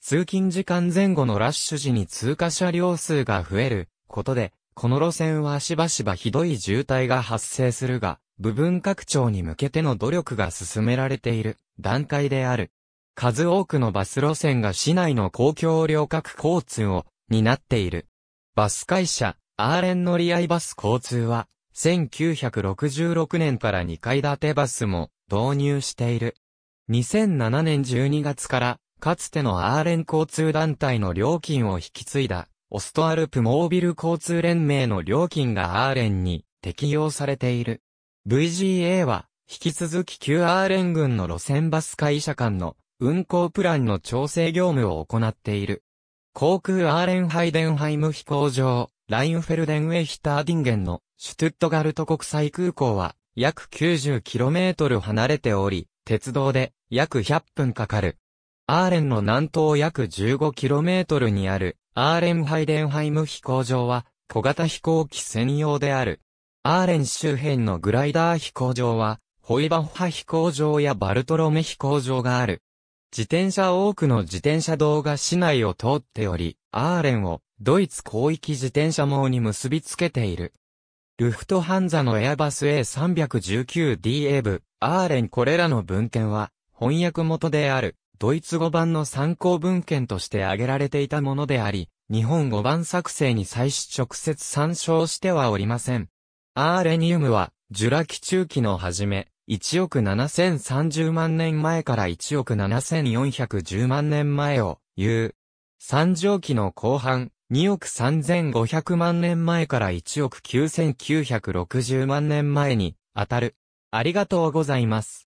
通勤時間前後のラッシュ時に通過車両数が増えることで、この路線はしばしばひどい渋滞が発生するが、部分拡張に向けての努力が進められている段階である。数多くのバス路線が市内の公共旅客交通を担っている。バス会社、アーレン乗り合いバス交通は、1966年から2階建てバスも導入している。2007年12月から、かつてのアーレン交通団体の料金を引き継いだ、オストアルプモービル交通連盟の料金がアーレンに適用されている。VGA は、引き続き旧アーレン軍の路線バス会社間の運航プランの調整業務を行っている。航空アーレンハイデンハイム飛行場、ラインフェルデンウェヒターディンゲンのシュトゥットガルト国際空港は約 90km 離れており、鉄道で約100分かかる。アーレンの南東約 15km にあるアーレンハイデンハイム飛行場は小型飛行機専用である。アーレン周辺のグライダー飛行場はホイバッハ飛行場やバルトロメ飛行場がある。自転車多くの自転車道が市内を通っており、アーレンをドイツ広域自転車網に結びつけている。ルフトハンザのエアバス A319DA 部、アーレンこれらの文献は、翻訳元である、ドイツ語版の参考文献として挙げられていたものであり、日本語版作成に際し直接参照してはおりません。アーレニウムは、ジュラ紀中期の初め、1億7030万年前から1億7410万年前を言う。三畳期の後半、2億3500万年前から1億9960万年前に当たる。ありがとうございます。